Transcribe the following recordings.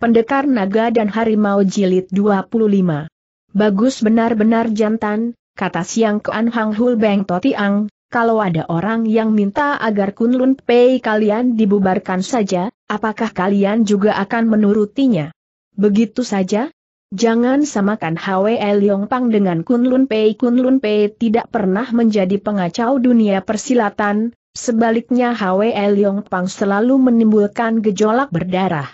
Pendekar Naga dan Harimau Jilid 25. Bagus benar-benar jantan, kata Siang Ke Anhang Hul Beng Totiang, kalau ada orang yang minta agar Kunlun Pei kalian dibubarkan saja, apakah kalian juga akan menurutinya? Begitu saja? Jangan samakan Hwe Leong Pang dengan Kunlun Pei. Kunlun Pei tidak pernah menjadi pengacau dunia persilatan, sebaliknya Hwe Leong Pang selalu menimbulkan gejolak berdarah.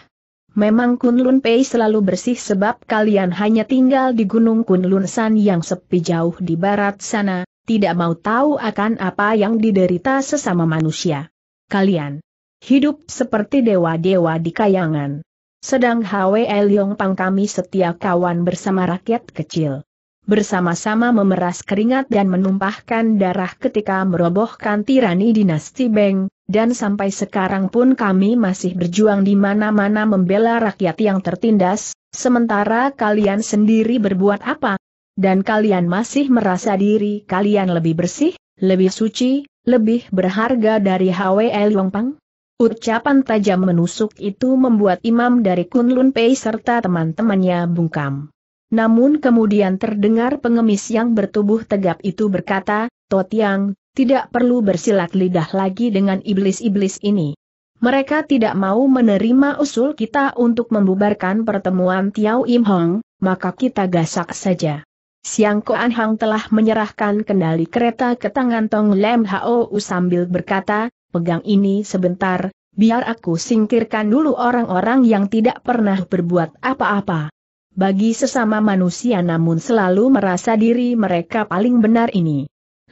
Memang Kunlun Pei selalu bersih sebab kalian hanya tinggal di Gunung Kunlun San yang sepi jauh di barat sana, tidak mau tahu akan apa yang diderita sesama manusia. Kalian hidup seperti dewa-dewa di kayangan. Sedang Hwe Leong Pang kami setia kawan bersama rakyat kecil bersama-sama memeras keringat dan menumpahkan darah ketika merobohkan tirani dinasti Beng, dan sampai sekarang pun kami masih berjuang di mana-mana membela rakyat yang tertindas, sementara kalian sendiri berbuat apa? Dan kalian masih merasa diri kalian lebih bersih, lebih suci, lebih berharga dari HWL Yongpang? Ucapan tajam menusuk itu membuat imam dari Kunlun Pei serta teman-temannya bungkam. Namun kemudian terdengar pengemis yang bertubuh tegap itu berkata, Totiang, tidak perlu bersilat lidah lagi dengan iblis-iblis ini. Mereka tidak mau menerima usul kita untuk membubarkan pertemuan Tiao Im Hong, maka kita gasak saja. Siang Koan Hang telah menyerahkan kendali kereta ke tangan Tong Lem U sambil berkata, pegang ini sebentar, biar aku singkirkan dulu orang-orang yang tidak pernah berbuat apa-apa. Bagi sesama manusia namun selalu merasa diri mereka paling benar ini.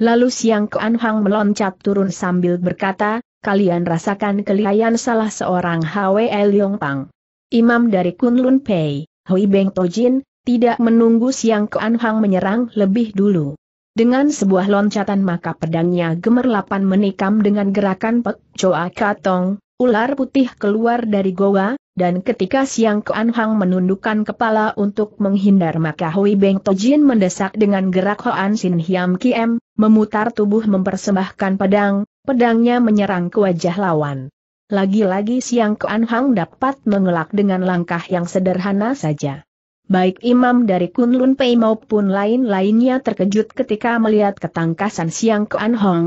Lalu Siang Kuan Hang meloncat turun sambil berkata, kalian rasakan kelihayan salah seorang Hwe Yong Pang. Imam dari Kunlun Pei, Hui Beng Tojin, tidak menunggu Siang Kuan Hang menyerang lebih dulu. Dengan sebuah loncatan maka pedangnya gemerlapan menikam dengan gerakan Pek Choa Katong, ular putih keluar dari goa, dan ketika Siang Kuan Hang menundukkan kepala untuk menghindar maka Hui Beng Tojin mendesak dengan gerak Hoan Sin Hiam Kiem, memutar tubuh mempersembahkan pedang, pedangnya menyerang ke wajah lawan. Lagi-lagi Siang Kuan Hang dapat mengelak dengan langkah yang sederhana saja. Baik imam dari Kunlun Pei maupun lain-lainnya terkejut ketika melihat ketangkasan Siang Kuan Hong.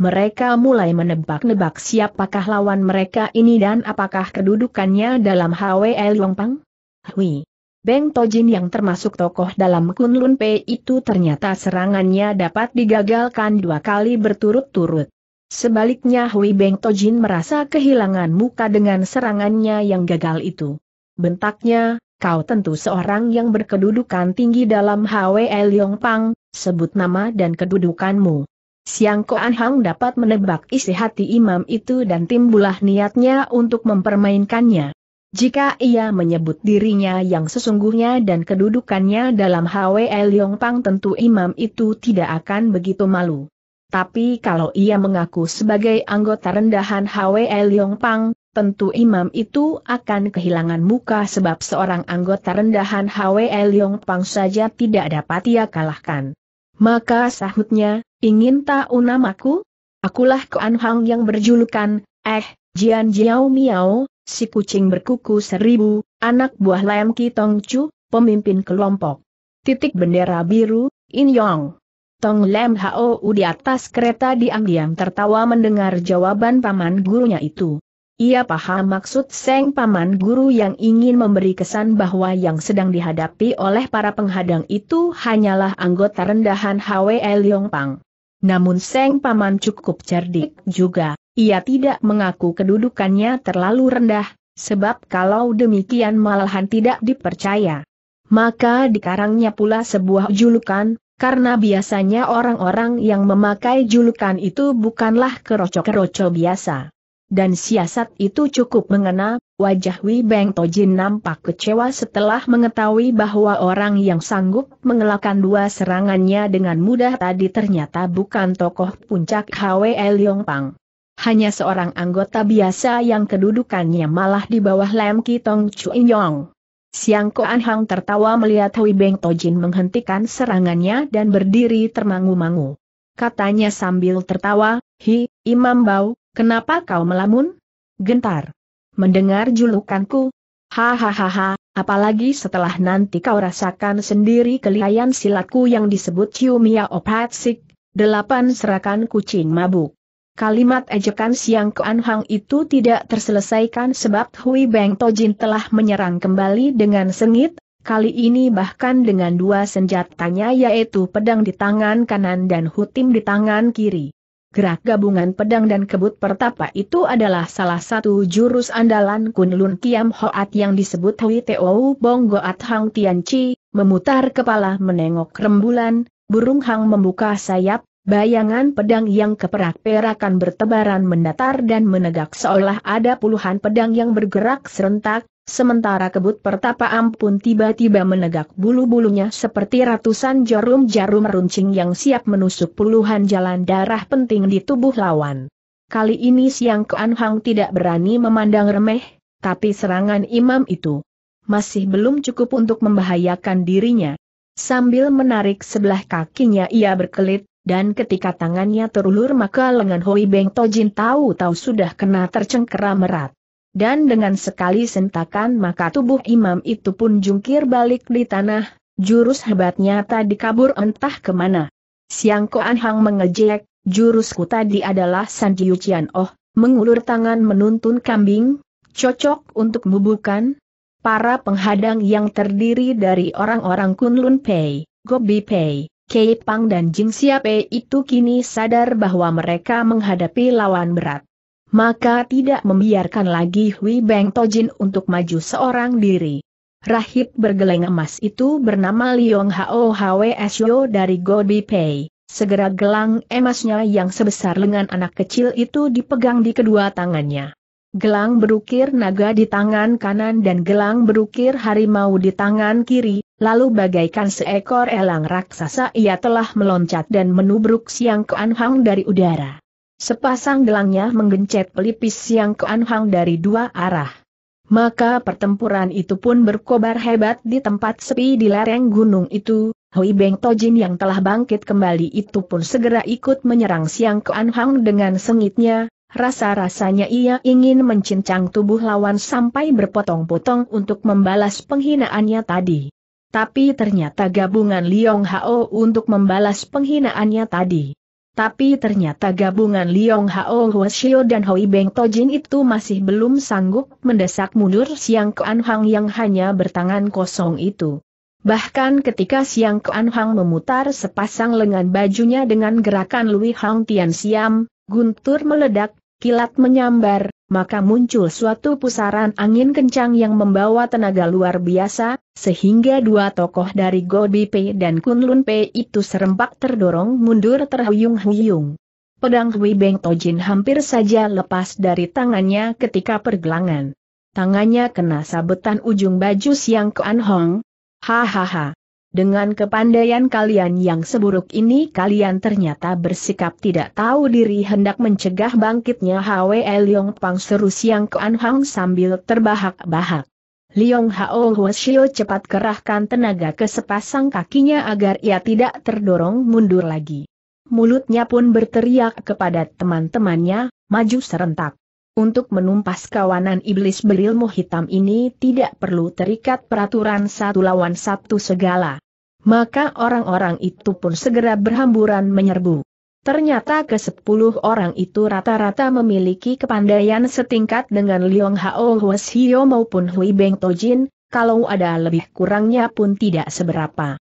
Mereka mulai menebak-nebak siapakah lawan mereka ini dan apakah kedudukannya dalam HWL Pang. Hui! Beng Tojin yang termasuk tokoh dalam Kunlun Pei itu ternyata serangannya dapat digagalkan dua kali berturut-turut. Sebaliknya Hui Beng Tojin merasa kehilangan muka dengan serangannya yang gagal itu. Bentaknya, kau tentu seorang yang berkedudukan tinggi dalam Hwe Liong Pang, sebut nama dan kedudukanmu. Siang Koan Hang dapat menebak isi hati imam itu dan timbulah niatnya untuk mempermainkannya. Jika ia menyebut dirinya yang sesungguhnya dan kedudukannya dalam HWL Pang tentu imam itu tidak akan begitu malu. Tapi kalau ia mengaku sebagai anggota rendahan HWL Pang, tentu imam itu akan kehilangan muka sebab seorang anggota rendahan HWL Pang saja tidak dapat ia kalahkan. Maka sahutnya, ingin tahu namaku? Akulah Koan Hang yang berjulukan, eh, Jian Jiao Miao, si kucing berkuku seribu, anak buah Lam Ki Chu, pemimpin kelompok. Titik bendera biru, In Yong. Tong Lam Hao di atas kereta diam-diam tertawa mendengar jawaban paman gurunya itu. Ia paham maksud Seng Paman Guru yang ingin memberi kesan bahwa yang sedang dihadapi oleh para penghadang itu hanyalah anggota rendahan HWL Yongpang. Namun Seng Paman cukup cerdik juga. Ia tidak mengaku kedudukannya terlalu rendah, sebab kalau demikian malahan tidak dipercaya. Maka dikarangnya pula sebuah julukan, karena biasanya orang-orang yang memakai julukan itu bukanlah keroco-keroco biasa. Dan siasat itu cukup mengena, wajah Wei Beng Tojin nampak kecewa setelah mengetahui bahwa orang yang sanggup mengelakkan dua serangannya dengan mudah tadi ternyata bukan tokoh puncak Hwe Leong Pang hanya seorang anggota biasa yang kedudukannya malah di bawah Lam Kitong Chui Yong. Siang Koan Hang tertawa melihat Hui Beng Tojin menghentikan serangannya dan berdiri termangu-mangu. Katanya sambil tertawa, Hi, Imam Bao, kenapa kau melamun? Gentar. Mendengar julukanku? Hahaha, apalagi setelah nanti kau rasakan sendiri kelihayan silatku yang disebut Chiu Ciumia Opatsik, delapan serakan kucing mabuk. Kalimat ejekan Siang ke Anhang itu tidak terselesaikan sebab Hui Beng Tojin telah menyerang kembali dengan sengit, kali ini bahkan dengan dua senjatanya yaitu pedang di tangan kanan dan hutim di tangan kiri. Gerak gabungan pedang dan kebut pertapa itu adalah salah satu jurus andalan Kunlun Kiam Hoat yang disebut Hui Teo Bonggoat Hang Chi, memutar kepala menengok rembulan, burung hang membuka sayap, Bayangan pedang yang keperak-perakan bertebaran mendatar dan menegak seolah ada puluhan pedang yang bergerak serentak, sementara kebut pertapa ampun tiba-tiba menegak bulu-bulunya seperti ratusan jarum-jarum runcing yang siap menusuk puluhan jalan darah penting di tubuh lawan. Kali ini Siang Kuan Hang tidak berani memandang remeh, tapi serangan imam itu masih belum cukup untuk membahayakan dirinya. Sambil menarik sebelah kakinya ia berkelit, dan ketika tangannya terulur maka lengan Hoi Beng Tojin tahu-tahu sudah kena tercengkeram erat. Dan dengan sekali sentakan maka tubuh imam itu pun jungkir balik di tanah, jurus hebatnya tadi kabur entah kemana. Siang Koan Hang mengejek, jurusku tadi adalah San Jiu Qian Oh, mengulur tangan menuntun kambing, cocok untuk bukan? Para penghadang yang terdiri dari orang-orang Kunlun Pei, Gobi Pei, Kei Pang dan Jing Xiape itu kini sadar bahwa mereka menghadapi lawan berat. Maka tidak membiarkan lagi Hui Beng Tojin untuk maju seorang diri. Rahib bergeleng emas itu bernama Liong Hao Hwsyo dari Gobi Pei. Segera gelang emasnya yang sebesar lengan anak kecil itu dipegang di kedua tangannya. Gelang berukir naga di tangan kanan dan gelang berukir harimau di tangan kiri, lalu bagaikan seekor elang raksasa ia telah meloncat dan menubruk Siang Keanhang dari udara. Sepasang gelangnya menggencet pelipis Siang Keanhang dari dua arah. Maka pertempuran itu pun berkobar hebat di tempat sepi di lereng gunung itu, Hui Beng Tojin yang telah bangkit kembali itu pun segera ikut menyerang Siang Keanhang dengan sengitnya, Rasa-rasanya ia ingin mencincang tubuh lawan sampai berpotong-potong untuk membalas penghinaannya tadi. Tapi ternyata gabungan Liong Hao untuk membalas penghinaannya tadi. Tapi ternyata gabungan Liong Hao Huashio dan Hoi Beng Tojin itu masih belum sanggup mendesak mundur Siang Kuan Hang yang hanya bertangan kosong itu. Bahkan ketika Siang Kuan Hang memutar sepasang lengan bajunya dengan gerakan Lui Hang Tian Siam, Guntur meledak, kilat menyambar, maka muncul suatu pusaran angin kencang yang membawa tenaga luar biasa, sehingga dua tokoh dari Gobi Pei dan Kunlun P itu serempak terdorong mundur terhuyung-huyung. Pedang Hui Beng Tojin hampir saja lepas dari tangannya ketika pergelangan. Tangannya kena sabetan ujung baju Siang Kuan Hong. Hahaha. Dengan kepandaian kalian yang seburuk ini kalian ternyata bersikap tidak tahu diri hendak mencegah bangkitnya Hwe Leong Pang seru siang ke Anhang sambil terbahak-bahak. Liong Hao Huashio cepat kerahkan tenaga ke sepasang kakinya agar ia tidak terdorong mundur lagi. Mulutnya pun berteriak kepada teman-temannya, maju serentak. Untuk menumpas kawanan iblis berilmu hitam ini tidak perlu terikat peraturan satu lawan satu segala. Maka orang-orang itu pun segera berhamburan menyerbu. Ternyata ke sepuluh orang itu rata-rata memiliki kepandaian setingkat dengan Liong Hao Huas maupun Hui Beng Tojin, kalau ada lebih kurangnya pun tidak seberapa.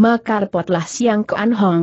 Maka repotlah Siang Ke An Hong,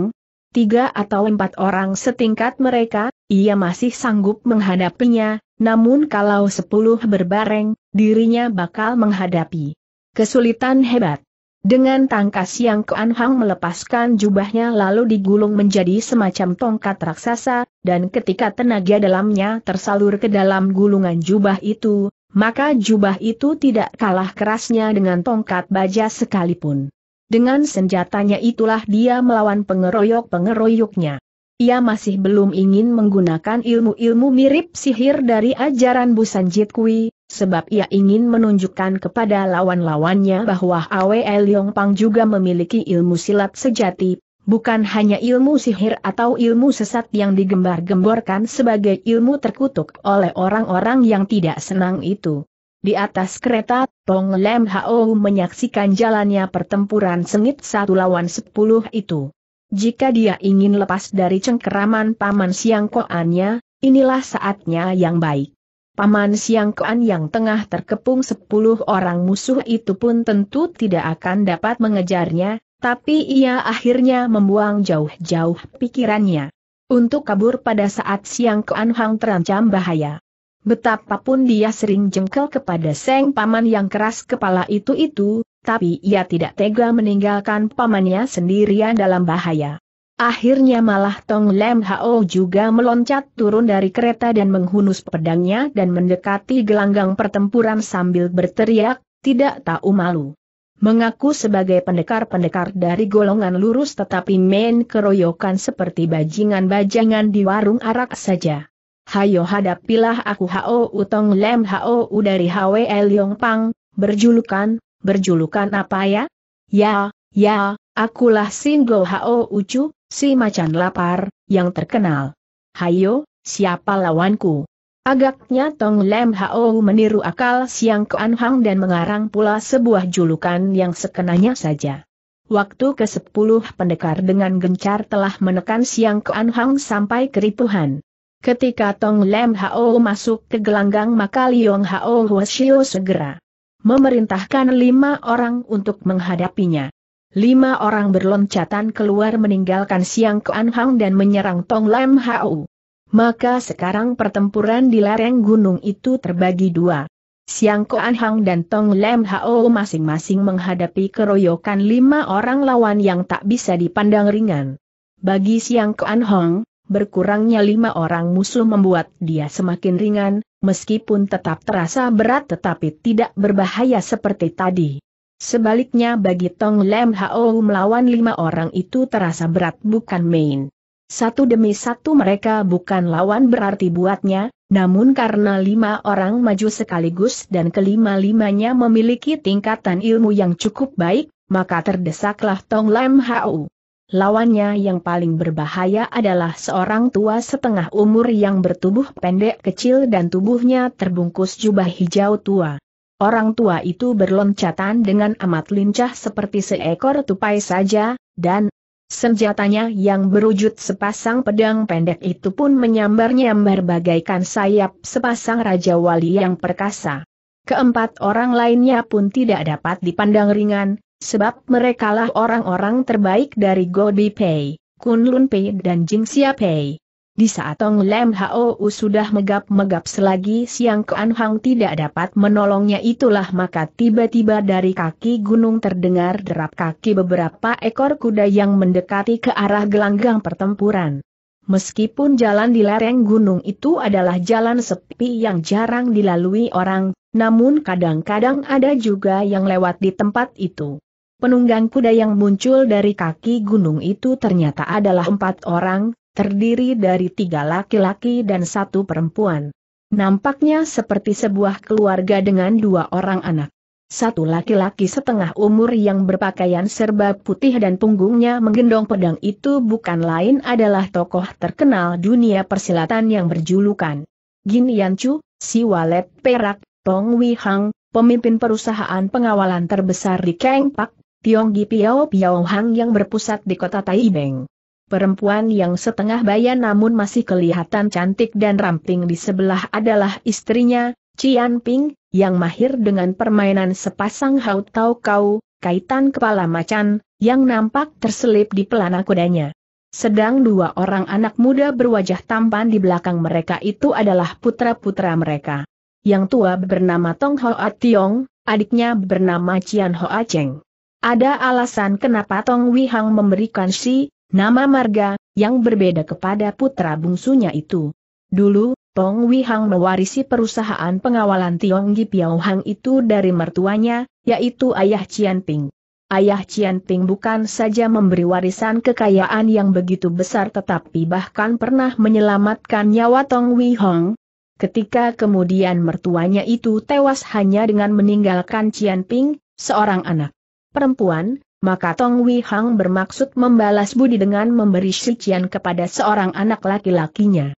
tiga atau empat orang setingkat mereka, ia masih sanggup menghadapinya, namun kalau sepuluh berbareng, dirinya bakal menghadapi kesulitan hebat. Dengan tangkas yang keanhang melepaskan jubahnya lalu digulung menjadi semacam tongkat raksasa, dan ketika tenaga dalamnya tersalur ke dalam gulungan jubah itu, maka jubah itu tidak kalah kerasnya dengan tongkat baja sekalipun. Dengan senjatanya itulah dia melawan pengeroyok-pengeroyoknya ia masih belum ingin menggunakan ilmu-ilmu mirip sihir dari ajaran Busan Kui, sebab ia ingin menunjukkan kepada lawan-lawannya bahwa Awe Yong Pang juga memiliki ilmu silat sejati, bukan hanya ilmu sihir atau ilmu sesat yang digembar-gemborkan sebagai ilmu terkutuk oleh orang-orang yang tidak senang itu. Di atas kereta, Tong Lem Hao menyaksikan jalannya pertempuran sengit satu lawan sepuluh itu. Jika dia ingin lepas dari cengkeraman Paman Siang Koannya, inilah saatnya yang baik. Paman Siang Koan yang tengah terkepung sepuluh orang musuh itu pun tentu tidak akan dapat mengejarnya, tapi ia akhirnya membuang jauh-jauh pikirannya. Untuk kabur pada saat Siang Koan Hang terancam bahaya. Betapapun dia sering jengkel kepada Seng Paman yang keras kepala itu-itu, tapi ia tidak tega meninggalkan pamannya sendirian dalam bahaya. Akhirnya malah Tong Lem Hao juga meloncat turun dari kereta dan menghunus pedangnya dan mendekati gelanggang pertempuran sambil berteriak, tidak tahu malu. Mengaku sebagai pendekar-pendekar dari golongan lurus tetapi main keroyokan seperti bajingan bajingan di warung arak saja hayo hadapilah aku Hao Utong Lem Hao dari HWL Yong Pang, berjulukan, berjulukan apa ya? Ya, ya, akulah Singgo Hao Ucu, si macan lapar, yang terkenal. Hayo, siapa lawanku? Agaknya Tong Lem Hao meniru akal Siang ke Hang dan mengarang pula sebuah julukan yang sekenanya saja. Waktu ke-10 pendekar dengan gencar telah menekan Siang ke Hang sampai keripuhan. Ketika Tong Lem Hao masuk ke gelanggang maka Liong Hao Huashio segera memerintahkan lima orang untuk menghadapinya. Lima orang berloncatan keluar meninggalkan Siang Kuan Hang dan menyerang Tong Lem Hao. Maka sekarang pertempuran di lereng gunung itu terbagi dua. Siang Kuan Hang dan Tong Lem Hao masing-masing menghadapi keroyokan lima orang lawan yang tak bisa dipandang ringan. Bagi Siang Kuan Hang, berkurangnya lima orang musuh membuat dia semakin ringan, meskipun tetap terasa berat tetapi tidak berbahaya seperti tadi. Sebaliknya bagi Tong Lem Hao melawan lima orang itu terasa berat bukan main. Satu demi satu mereka bukan lawan berarti buatnya, namun karena lima orang maju sekaligus dan kelima-limanya memiliki tingkatan ilmu yang cukup baik, maka terdesaklah Tong Lem Hau. Lawannya yang paling berbahaya adalah seorang tua setengah umur yang bertubuh pendek kecil dan tubuhnya terbungkus jubah hijau tua. Orang tua itu berloncatan dengan amat lincah seperti seekor tupai saja, dan senjatanya yang berwujud sepasang pedang pendek itu pun menyambar-nyambar bagaikan sayap sepasang Raja Wali yang perkasa. Keempat orang lainnya pun tidak dapat dipandang ringan, Sebab merekalah orang-orang terbaik dari Gobi Pei, Kunlun Pei dan Jing Xia Pei. Di saat Tong Lem Hou sudah megap-megap selagi Siang Kuan Hang tidak dapat menolongnya itulah maka tiba-tiba dari kaki gunung terdengar derap kaki beberapa ekor kuda yang mendekati ke arah gelanggang pertempuran. Meskipun jalan di lereng gunung itu adalah jalan sepi yang jarang dilalui orang, namun kadang-kadang ada juga yang lewat di tempat itu penunggang kuda yang muncul dari kaki gunung itu ternyata adalah empat orang, terdiri dari tiga laki-laki dan satu perempuan. Nampaknya seperti sebuah keluarga dengan dua orang anak. Satu laki-laki setengah umur yang berpakaian serba putih dan punggungnya menggendong pedang itu bukan lain adalah tokoh terkenal dunia persilatan yang berjulukan Gin Yanchu, si walet perak, Pong Wihang, pemimpin perusahaan pengawalan terbesar di Keng Pak Tionggi Piao Piao Hang yang berpusat di kota Taibeng. Perempuan yang setengah bayan namun masih kelihatan cantik dan ramping di sebelah adalah istrinya, Cian Ping, yang mahir dengan permainan sepasang haut tau kau, kaitan kepala macan, yang nampak terselip di pelana kudanya. Sedang dua orang anak muda berwajah tampan di belakang mereka itu adalah putra-putra mereka. Yang tua bernama Tong Hoa Tiong, adiknya bernama Cian Hoa Cheng. Ada alasan kenapa Tong Wihang memberikan si, nama marga, yang berbeda kepada putra bungsunya itu. Dulu, Tong Wihang mewarisi perusahaan pengawalan Tionggi Piaohang itu dari mertuanya, yaitu Ayah Cian Ping. Ayah Cian Ping bukan saja memberi warisan kekayaan yang begitu besar tetapi bahkan pernah menyelamatkan nyawa Tong Wihang. Ketika kemudian mertuanya itu tewas hanya dengan meninggalkan Cian Ping, seorang anak perempuan, maka Tong Wei Hang bermaksud membalas budi dengan memberi sucian kepada seorang anak laki-lakinya.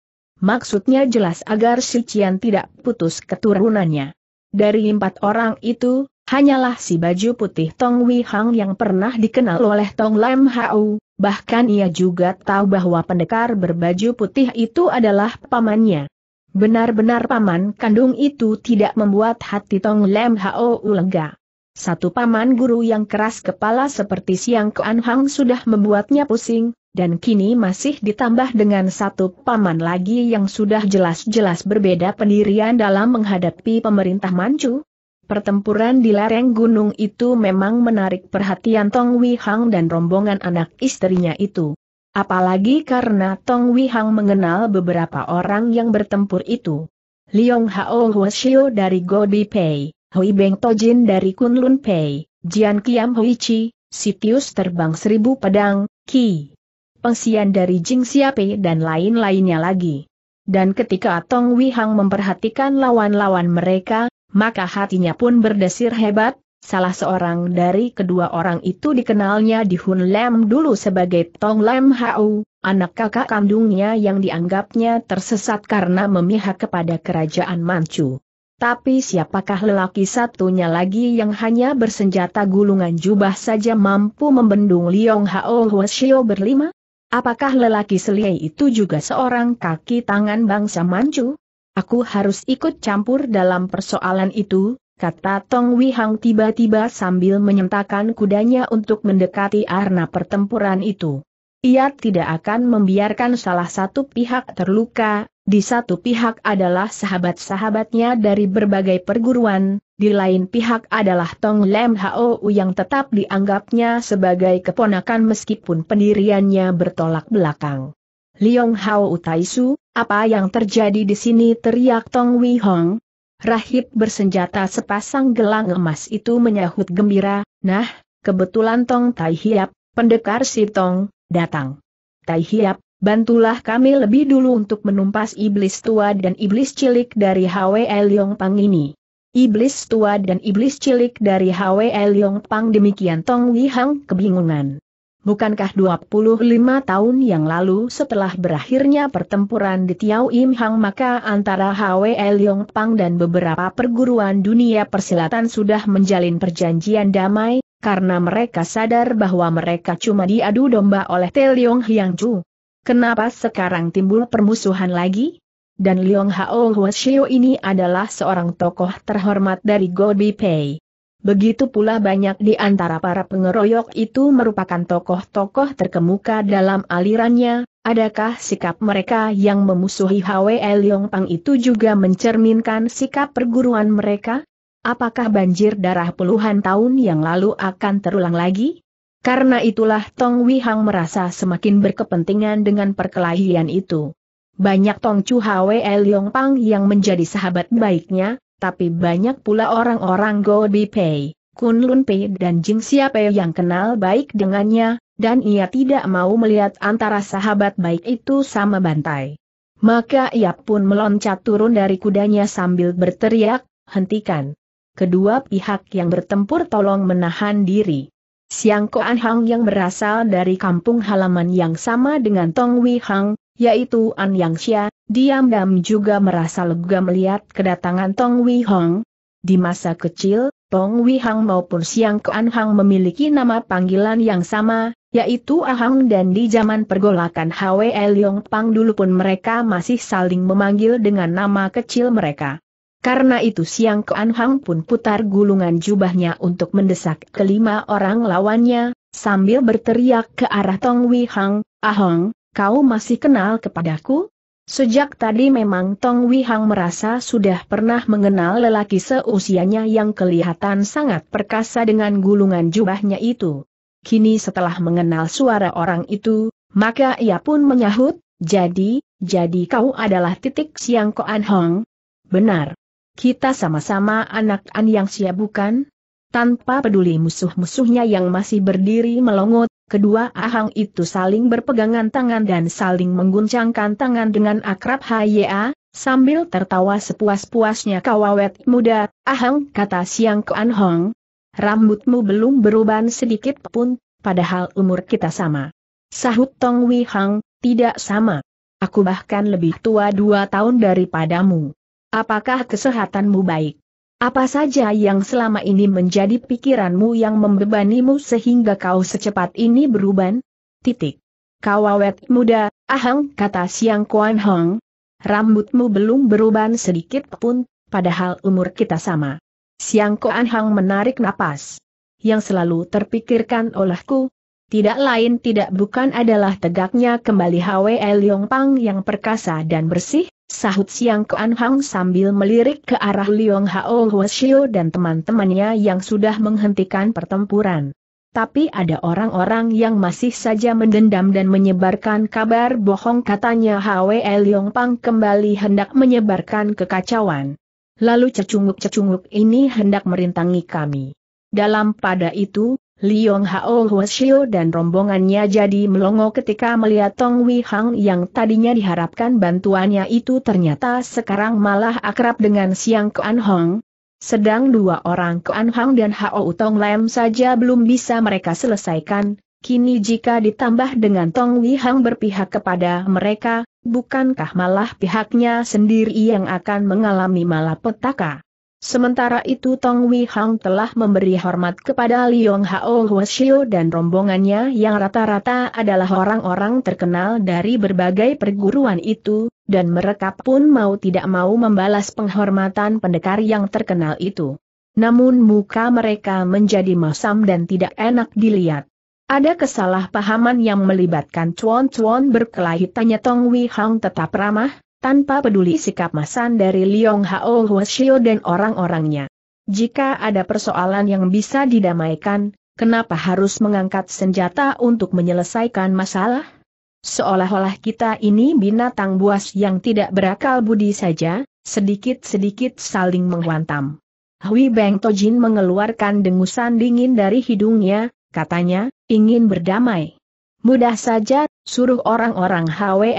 Maksudnya jelas agar sucian tidak putus keturunannya. Dari empat orang itu, hanyalah si baju putih Tong Wei Hang yang pernah dikenal oleh Tong Lam Hau, bahkan ia juga tahu bahwa pendekar berbaju putih itu adalah pamannya. Benar-benar paman kandung itu tidak membuat hati Tong Lam Hao lega. Satu paman guru yang keras kepala seperti Siang Kuan Hang sudah membuatnya pusing, dan kini masih ditambah dengan satu paman lagi yang sudah jelas-jelas berbeda pendirian dalam menghadapi pemerintah Manchu. Pertempuran di lereng gunung itu memang menarik perhatian Tong Wei Hang dan rombongan anak istrinya itu. Apalagi karena Tong Wei Hang mengenal beberapa orang yang bertempur itu. Liong Hao Huashio dari Godi Pei. Hui Beng Tojin dari Kunlun Pei, Jian Kiam Hui Chi, Sitius Terbang Seribu Pedang, Ki. Pengsian dari Jing Siape dan lain-lainnya lagi. Dan ketika Tong Wihang memperhatikan lawan-lawan mereka, maka hatinya pun berdesir hebat, salah seorang dari kedua orang itu dikenalnya di Hun Lam dulu sebagai Tong Lam Hau, anak kakak kandungnya yang dianggapnya tersesat karena memihak kepada kerajaan Manchu. Tapi siapakah lelaki satunya lagi yang hanya bersenjata gulungan jubah saja mampu membendung Liong Hao Huashio berlima? Apakah lelaki selia itu juga seorang kaki tangan bangsa Manchu? Aku harus ikut campur dalam persoalan itu, kata Tong Wihang tiba-tiba sambil menyentakan kudanya untuk mendekati arna pertempuran itu. Ia tidak akan membiarkan salah satu pihak terluka, di satu pihak adalah sahabat-sahabatnya dari berbagai perguruan, di lain pihak adalah Tong Lem Hao yang tetap dianggapnya sebagai keponakan meskipun pendiriannya bertolak belakang. Liong Hao Taisu, apa yang terjadi di sini teriak Tong Wei Hong. Rahib bersenjata sepasang gelang emas itu menyahut gembira, nah, kebetulan Tong Tai Hiap, pendekar si Tong, datang. Tai Hiap, bantulah kami lebih dulu untuk menumpas iblis tua dan iblis cilik dari Hwe Leong Pang ini. Iblis tua dan iblis cilik dari Hwe Leong Pang demikian Tong Wihang kebingungan. Bukankah 25 tahun yang lalu setelah berakhirnya pertempuran di Tiau Im Hang maka antara Hwe Leong Pang dan beberapa perguruan dunia persilatan sudah menjalin perjanjian damai, karena mereka sadar bahwa mereka cuma diadu domba oleh Te Leong Hyang Chu. Kenapa sekarang timbul permusuhan lagi? Dan Leong Hao Huashio ini adalah seorang tokoh terhormat dari Gobi Pei. Begitu pula banyak di antara para pengeroyok itu merupakan tokoh-tokoh terkemuka dalam alirannya, adakah sikap mereka yang memusuhi Hwe Leong Pang itu juga mencerminkan sikap perguruan mereka? Apakah banjir darah puluhan tahun yang lalu akan terulang lagi? Karena itulah Tong Wihang merasa semakin berkepentingan dengan perkelahian itu. Banyak Tong Chu Hwe Leong Pang yang menjadi sahabat baiknya, tapi banyak pula orang-orang Go Bi Pei, Kun Lun Pei dan Jing Xia Pei yang kenal baik dengannya, dan ia tidak mau melihat antara sahabat baik itu sama bantai. Maka ia pun meloncat turun dari kudanya sambil berteriak, hentikan. Kedua pihak yang bertempur tolong menahan diri. Siang Koan Hang yang berasal dari kampung halaman yang sama dengan Tong Wei Hang, yaitu An Yang Xia, diam-diam juga merasa lega melihat kedatangan Tong Wei Hang. Di masa kecil, Tong Wei Hang maupun Siang Koan Hang memiliki nama panggilan yang sama, yaitu Ahang dan di zaman pergolakan Hwe Leong Pang dulu pun mereka masih saling memanggil dengan nama kecil mereka. Karena itu siang Kuan Hang pun putar gulungan jubahnya untuk mendesak kelima orang lawannya, sambil berteriak ke arah Tong Wei Hang, Ahong, kau masih kenal kepadaku? Sejak tadi memang Tong Wei Hang merasa sudah pernah mengenal lelaki seusianya yang kelihatan sangat perkasa dengan gulungan jubahnya itu. Kini setelah mengenal suara orang itu, maka ia pun menyahut, jadi, jadi kau adalah titik siang Kuan Hong? Benar. Kita sama-sama anak An yang sia bukan? Tanpa peduli musuh-musuhnya yang masih berdiri melongot, kedua ahang itu saling berpegangan tangan dan saling mengguncangkan tangan dengan akrab Hya, sambil tertawa sepuas-puasnya kawawet muda, ahang kata Siang ke Hong. Rambutmu belum beruban sedikit pun, padahal umur kita sama. Sahut Tong Wei Hang, tidak sama. Aku bahkan lebih tua dua tahun daripadamu. Apakah kesehatanmu baik? Apa saja yang selama ini menjadi pikiranmu yang membebanimu sehingga kau secepat ini beruban? Titik. Kau awet muda, ahang kata Siang Kuan Hong. Rambutmu belum beruban sedikit pun, padahal umur kita sama. Siang Kuan Hong menarik napas. Yang selalu terpikirkan olehku, tidak lain tidak bukan adalah tegaknya kembali Hwe Leong Pang yang perkasa dan bersih, sahut Siang Kuan Hang sambil melirik ke arah Liong Hao Huashio dan teman-temannya yang sudah menghentikan pertempuran. Tapi ada orang-orang yang masih saja mendendam dan menyebarkan kabar bohong katanya Hwe Liong Pang kembali hendak menyebarkan kekacauan. Lalu cecunguk-cecunguk ini hendak merintangi kami. Dalam pada itu, Liong Hao Huashio dan rombongannya jadi melongo ketika melihat Tong Wei Hang yang tadinya diharapkan bantuannya itu ternyata sekarang malah akrab dengan Siang Kuan Hong. Sedang dua orang Kuan Hong dan Hao Tong Lam saja belum bisa mereka selesaikan, kini jika ditambah dengan Tong Wei Hang berpihak kepada mereka, bukankah malah pihaknya sendiri yang akan mengalami malapetaka? Sementara itu Tong Wei Hang telah memberi hormat kepada Liong Hao Huashio dan rombongannya yang rata-rata adalah orang-orang terkenal dari berbagai perguruan itu, dan mereka pun mau tidak mau membalas penghormatan pendekar yang terkenal itu. Namun muka mereka menjadi masam dan tidak enak dilihat. Ada kesalahpahaman yang melibatkan cuan-cuan berkelahi tanya Tong Wei Hang tetap ramah, tanpa peduli sikap masan dari Liong Hao Huashio dan orang-orangnya. Jika ada persoalan yang bisa didamaikan, kenapa harus mengangkat senjata untuk menyelesaikan masalah? Seolah-olah kita ini binatang buas yang tidak berakal budi saja, sedikit-sedikit saling menghantam. Hui Beng Tojin mengeluarkan dengusan dingin dari hidungnya, katanya, ingin berdamai. Mudah saja, suruh orang-orang Hwe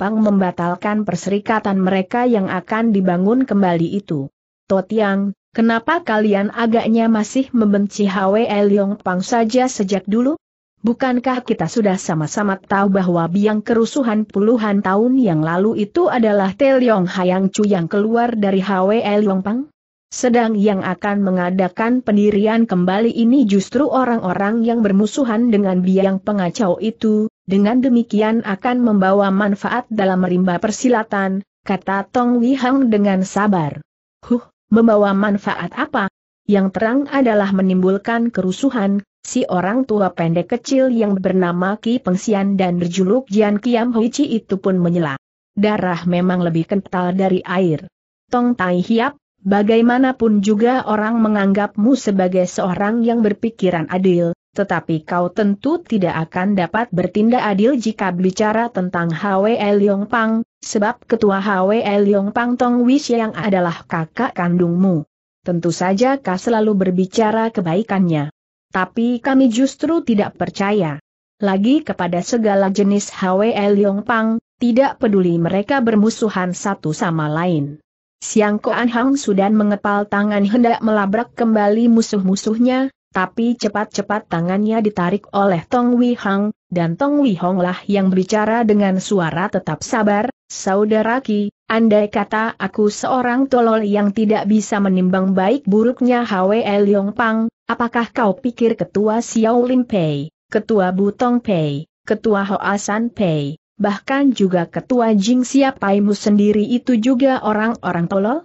Pang membatalkan perserikatan mereka yang akan dibangun kembali itu. Totiang, kenapa kalian agaknya masih membenci Hwe Pang saja sejak dulu? Bukankah kita sudah sama-sama tahu bahwa biang kerusuhan puluhan tahun yang lalu itu adalah Teliong Hayang Chu yang keluar dari Hwe Pang? Sedang yang akan mengadakan pendirian kembali ini justru orang-orang yang bermusuhan dengan biang pengacau itu, dengan demikian akan membawa manfaat dalam rimba persilatan, kata Tong Wihang dengan sabar. Huh, membawa manfaat apa? Yang terang adalah menimbulkan kerusuhan, si orang tua pendek kecil yang bernama Ki Pengsian dan berjuluk Jian Kiam Huici itu pun menyela. Darah memang lebih kental dari air. Tong Tai Hiap, Bagaimanapun juga orang menganggapmu sebagai seorang yang berpikiran adil, tetapi kau tentu tidak akan dapat bertindak adil jika bicara tentang Hwe Yong Pang, sebab ketua Hwe Yong Pang Tong Wish yang adalah kakak kandungmu. Tentu saja kau selalu berbicara kebaikannya. Tapi kami justru tidak percaya. Lagi kepada segala jenis Hwe Yong Pang, tidak peduli mereka bermusuhan satu sama lain. Siang Koan Hang Sudan mengepal tangan hendak melabrak kembali musuh-musuhnya, tapi cepat-cepat tangannya ditarik oleh Tong Wei Hang, dan Tong Wei Hong lah yang berbicara dengan suara tetap sabar, Saudara Ki, andai kata aku seorang tolol yang tidak bisa menimbang baik buruknya Hwe Leong Pang, apakah kau pikir ketua Xiao Lim Pei, ketua Butong Pei, ketua Hoa San Pei, bahkan juga ketua Jing Siapaimu sendiri itu juga orang-orang tolol?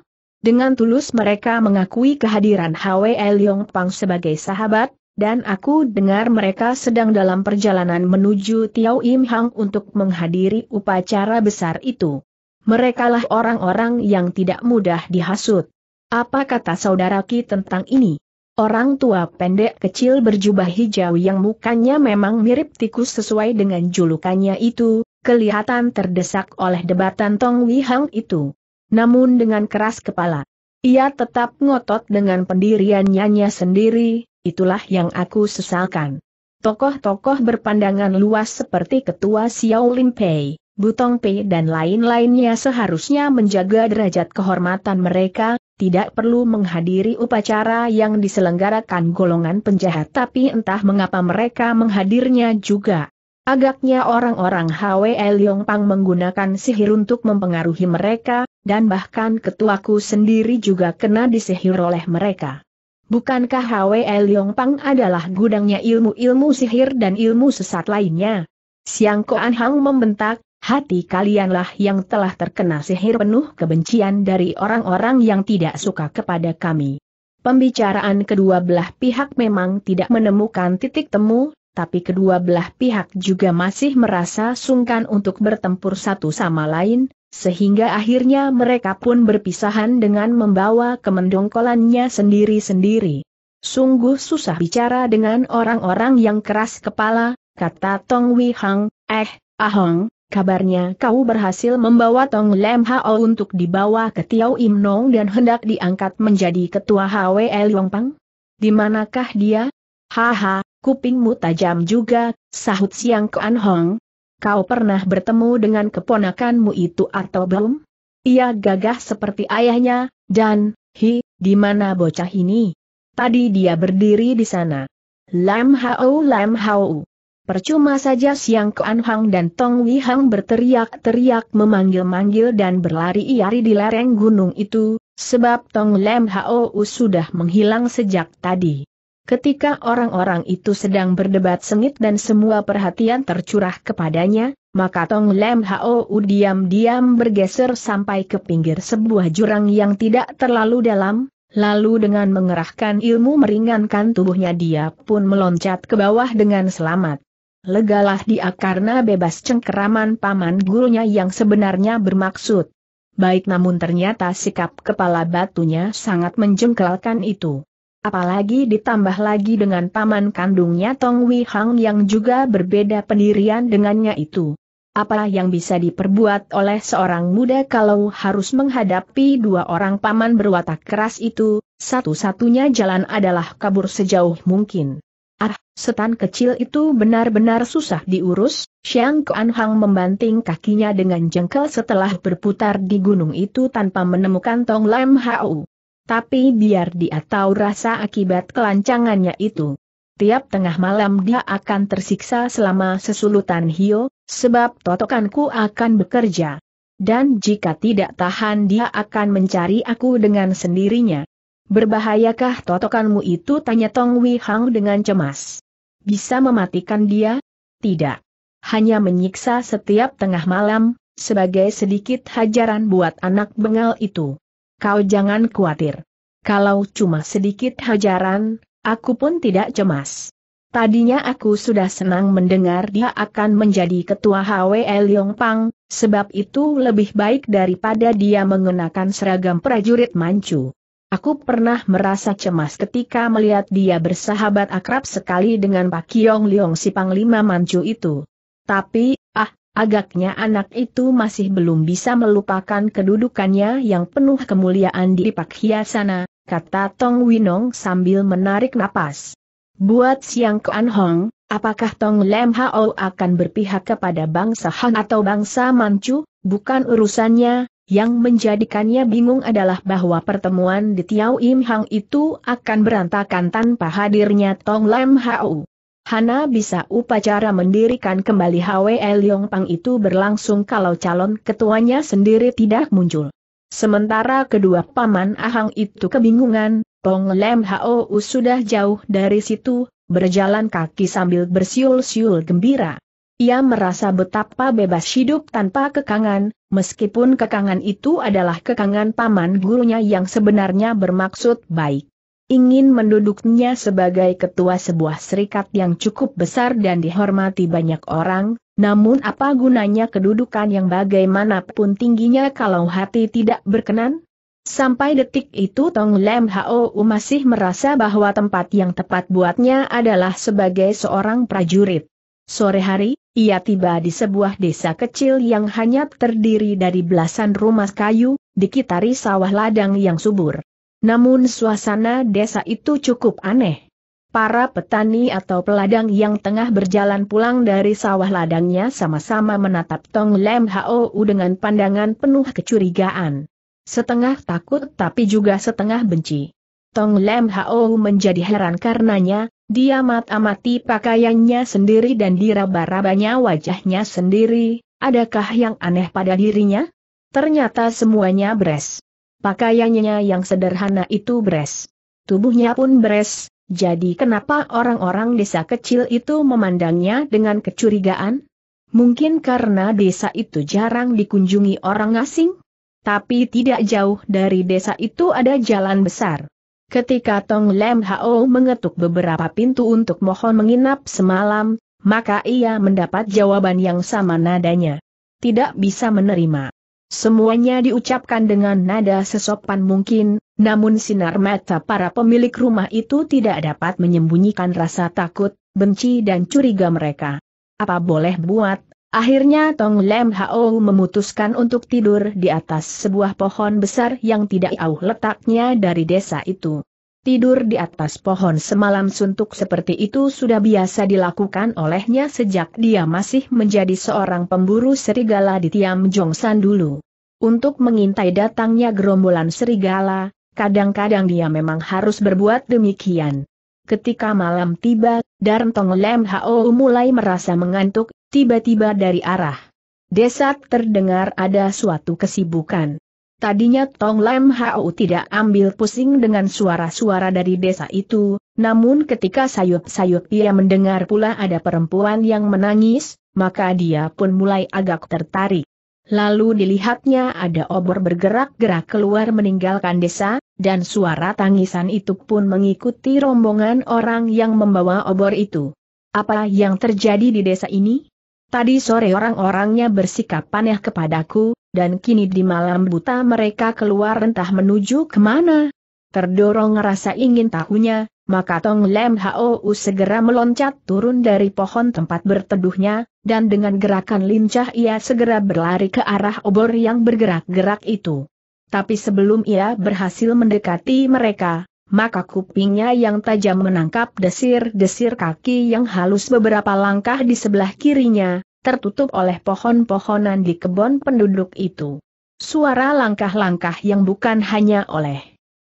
Dengan tulus mereka mengakui kehadiran Hwe Leong Pang sebagai sahabat, dan aku dengar mereka sedang dalam perjalanan menuju Tiao Im Hang untuk menghadiri upacara besar itu. Merekalah orang-orang yang tidak mudah dihasut. Apa kata saudara Ki tentang ini? Orang tua pendek kecil berjubah hijau yang mukanya memang mirip tikus sesuai dengan julukannya itu, kelihatan terdesak oleh debatan Tong Wei itu. Namun dengan keras kepala, ia tetap ngotot dengan pendiriannya sendiri, itulah yang aku sesalkan. Tokoh-tokoh berpandangan luas seperti Ketua Xiao Lim Pei, Butong Pei dan lain-lainnya seharusnya menjaga derajat kehormatan mereka, tidak perlu menghadiri upacara yang diselenggarakan golongan penjahat tapi entah mengapa mereka menghadirnya juga. Agaknya orang-orang Hwe Liong Pang menggunakan sihir untuk mempengaruhi mereka, dan bahkan ketuaku sendiri juga kena disihir oleh mereka. Bukankah Hwe Liong Pang adalah gudangnya ilmu-ilmu sihir dan ilmu sesat lainnya? Siang Koan Hang membentak, hati kalianlah yang telah terkena sihir penuh kebencian dari orang-orang yang tidak suka kepada kami. Pembicaraan kedua belah pihak memang tidak menemukan titik temu, tapi kedua belah pihak juga masih merasa sungkan untuk bertempur satu sama lain, sehingga akhirnya mereka pun berpisahan dengan membawa kemendongkolannya sendiri-sendiri. Sungguh susah bicara dengan orang-orang yang keras kepala, kata Tong Wei Hang, eh, Ahong, kabarnya kau berhasil membawa Tong Lem Hao untuk dibawa ke Tiao Im Nong dan hendak diangkat menjadi ketua HWL Yongpang? Pang? Dimanakah dia? Haha, Kupingmu tajam juga, sahut Siang ke Hong. Kau pernah bertemu dengan keponakanmu itu atau belum? Ia gagah seperti ayahnya, dan, hi, di mana bocah ini? Tadi dia berdiri di sana. Lam Hao Lam Hao. Percuma saja Siang ke Hang dan Tong Wihang berteriak-teriak memanggil-manggil dan berlari-iari di lereng gunung itu, sebab Tong Lam Hao sudah menghilang sejak tadi. Ketika orang-orang itu sedang berdebat sengit dan semua perhatian tercurah kepadanya, maka Tong Lem Hao diam-diam bergeser sampai ke pinggir sebuah jurang yang tidak terlalu dalam, lalu dengan mengerahkan ilmu meringankan tubuhnya dia pun meloncat ke bawah dengan selamat. Legalah dia karena bebas cengkeraman paman gurunya yang sebenarnya bermaksud. Baik namun ternyata sikap kepala batunya sangat menjengkelkan itu. Apalagi ditambah lagi dengan paman kandungnya Tong Wei Hang yang juga berbeda pendirian dengannya itu. Apa yang bisa diperbuat oleh seorang muda kalau harus menghadapi dua orang paman berwatak keras itu, satu-satunya jalan adalah kabur sejauh mungkin. Ah, setan kecil itu benar-benar susah diurus, Xiang Kuan Hang membanting kakinya dengan jengkel setelah berputar di gunung itu tanpa menemukan Tong Lam Hau. Tapi biar dia tahu rasa akibat kelancangannya itu. Tiap tengah malam dia akan tersiksa selama sesulutan Hio, sebab totokanku akan bekerja. Dan jika tidak tahan dia akan mencari aku dengan sendirinya. Berbahayakah totokanmu itu tanya Tong Wei Hang dengan cemas. Bisa mematikan dia? Tidak. Hanya menyiksa setiap tengah malam, sebagai sedikit hajaran buat anak bengal itu. Kau jangan khawatir. Kalau cuma sedikit hajaran, aku pun tidak cemas. Tadinya aku sudah senang mendengar dia akan menjadi ketua HWL Pang, sebab itu lebih baik daripada dia mengenakan seragam prajurit Manchu. Aku pernah merasa cemas ketika melihat dia bersahabat akrab sekali dengan Pak Kiong Liong si Panglima Manchu itu. Tapi, Agaknya anak itu masih belum bisa melupakan kedudukannya yang penuh kemuliaan di Pak Hiasana, kata Tong Winong sambil menarik napas. Buat Siang Kuan Hong, apakah Tong Lem Hao akan berpihak kepada bangsa Han atau bangsa Manchu, bukan urusannya, yang menjadikannya bingung adalah bahwa pertemuan di Tiao Im Hang itu akan berantakan tanpa hadirnya Tong Lem Hao. Hana bisa upacara mendirikan kembali HWE Leong Pang itu berlangsung kalau calon ketuanya sendiri tidak muncul. Sementara kedua paman Ahang itu kebingungan, Pong Lem Hou sudah jauh dari situ, berjalan kaki sambil bersiul-siul gembira. Ia merasa betapa bebas hidup tanpa kekangan, meskipun kekangan itu adalah kekangan paman gurunya yang sebenarnya bermaksud baik ingin menduduknya sebagai ketua sebuah serikat yang cukup besar dan dihormati banyak orang, namun apa gunanya kedudukan yang bagaimanapun tingginya kalau hati tidak berkenan? Sampai detik itu Tong Lem Ho masih merasa bahwa tempat yang tepat buatnya adalah sebagai seorang prajurit. Sore hari, ia tiba di sebuah desa kecil yang hanya terdiri dari belasan rumah kayu, dikitari sawah ladang yang subur. Namun suasana desa itu cukup aneh. Para petani atau peladang yang tengah berjalan pulang dari sawah ladangnya sama-sama menatap Tong Lem Hou dengan pandangan penuh kecurigaan. Setengah takut tapi juga setengah benci. Tong Lem Hao menjadi heran karenanya, dia mat-amati pakaiannya sendiri dan diraba-rabanya wajahnya sendiri, adakah yang aneh pada dirinya? Ternyata semuanya beres. Pakaiannya yang sederhana itu beres. Tubuhnya pun beres, jadi kenapa orang-orang desa kecil itu memandangnya dengan kecurigaan? Mungkin karena desa itu jarang dikunjungi orang asing? Tapi tidak jauh dari desa itu ada jalan besar. Ketika Tong Lem Hao mengetuk beberapa pintu untuk mohon menginap semalam, maka ia mendapat jawaban yang sama nadanya. Tidak bisa menerima. Semuanya diucapkan dengan nada sesopan mungkin, namun sinar mata para pemilik rumah itu tidak dapat menyembunyikan rasa takut, benci dan curiga mereka. Apa boleh buat, akhirnya Tong Lem Hao memutuskan untuk tidur di atas sebuah pohon besar yang tidak jauh letaknya dari desa itu. Tidur di atas pohon semalam suntuk seperti itu sudah biasa dilakukan olehnya sejak dia masih menjadi seorang pemburu serigala di Tiam Jongsan dulu. Untuk mengintai datangnya gerombolan serigala, kadang-kadang dia memang harus berbuat demikian. Ketika malam tiba, Darntong Lem Hao mulai merasa mengantuk, tiba-tiba dari arah desa terdengar ada suatu kesibukan. Tadinya Tong Lam Hau tidak ambil pusing dengan suara-suara dari desa itu, namun ketika sayup-sayup ia mendengar pula ada perempuan yang menangis, maka dia pun mulai agak tertarik. Lalu dilihatnya ada obor bergerak-gerak keluar meninggalkan desa, dan suara tangisan itu pun mengikuti rombongan orang yang membawa obor itu. Apa yang terjadi di desa ini? Tadi sore orang-orangnya bersikap panah kepadaku, dan kini di malam buta mereka keluar entah menuju kemana. Terdorong rasa ingin tahunya, maka Tong Lem Hou segera meloncat turun dari pohon tempat berteduhnya, dan dengan gerakan lincah ia segera berlari ke arah obor yang bergerak-gerak itu. Tapi sebelum ia berhasil mendekati mereka, maka kupingnya yang tajam menangkap desir-desir kaki yang halus beberapa langkah di sebelah kirinya, tertutup oleh pohon-pohonan di kebun penduduk itu. Suara langkah-langkah yang bukan hanya oleh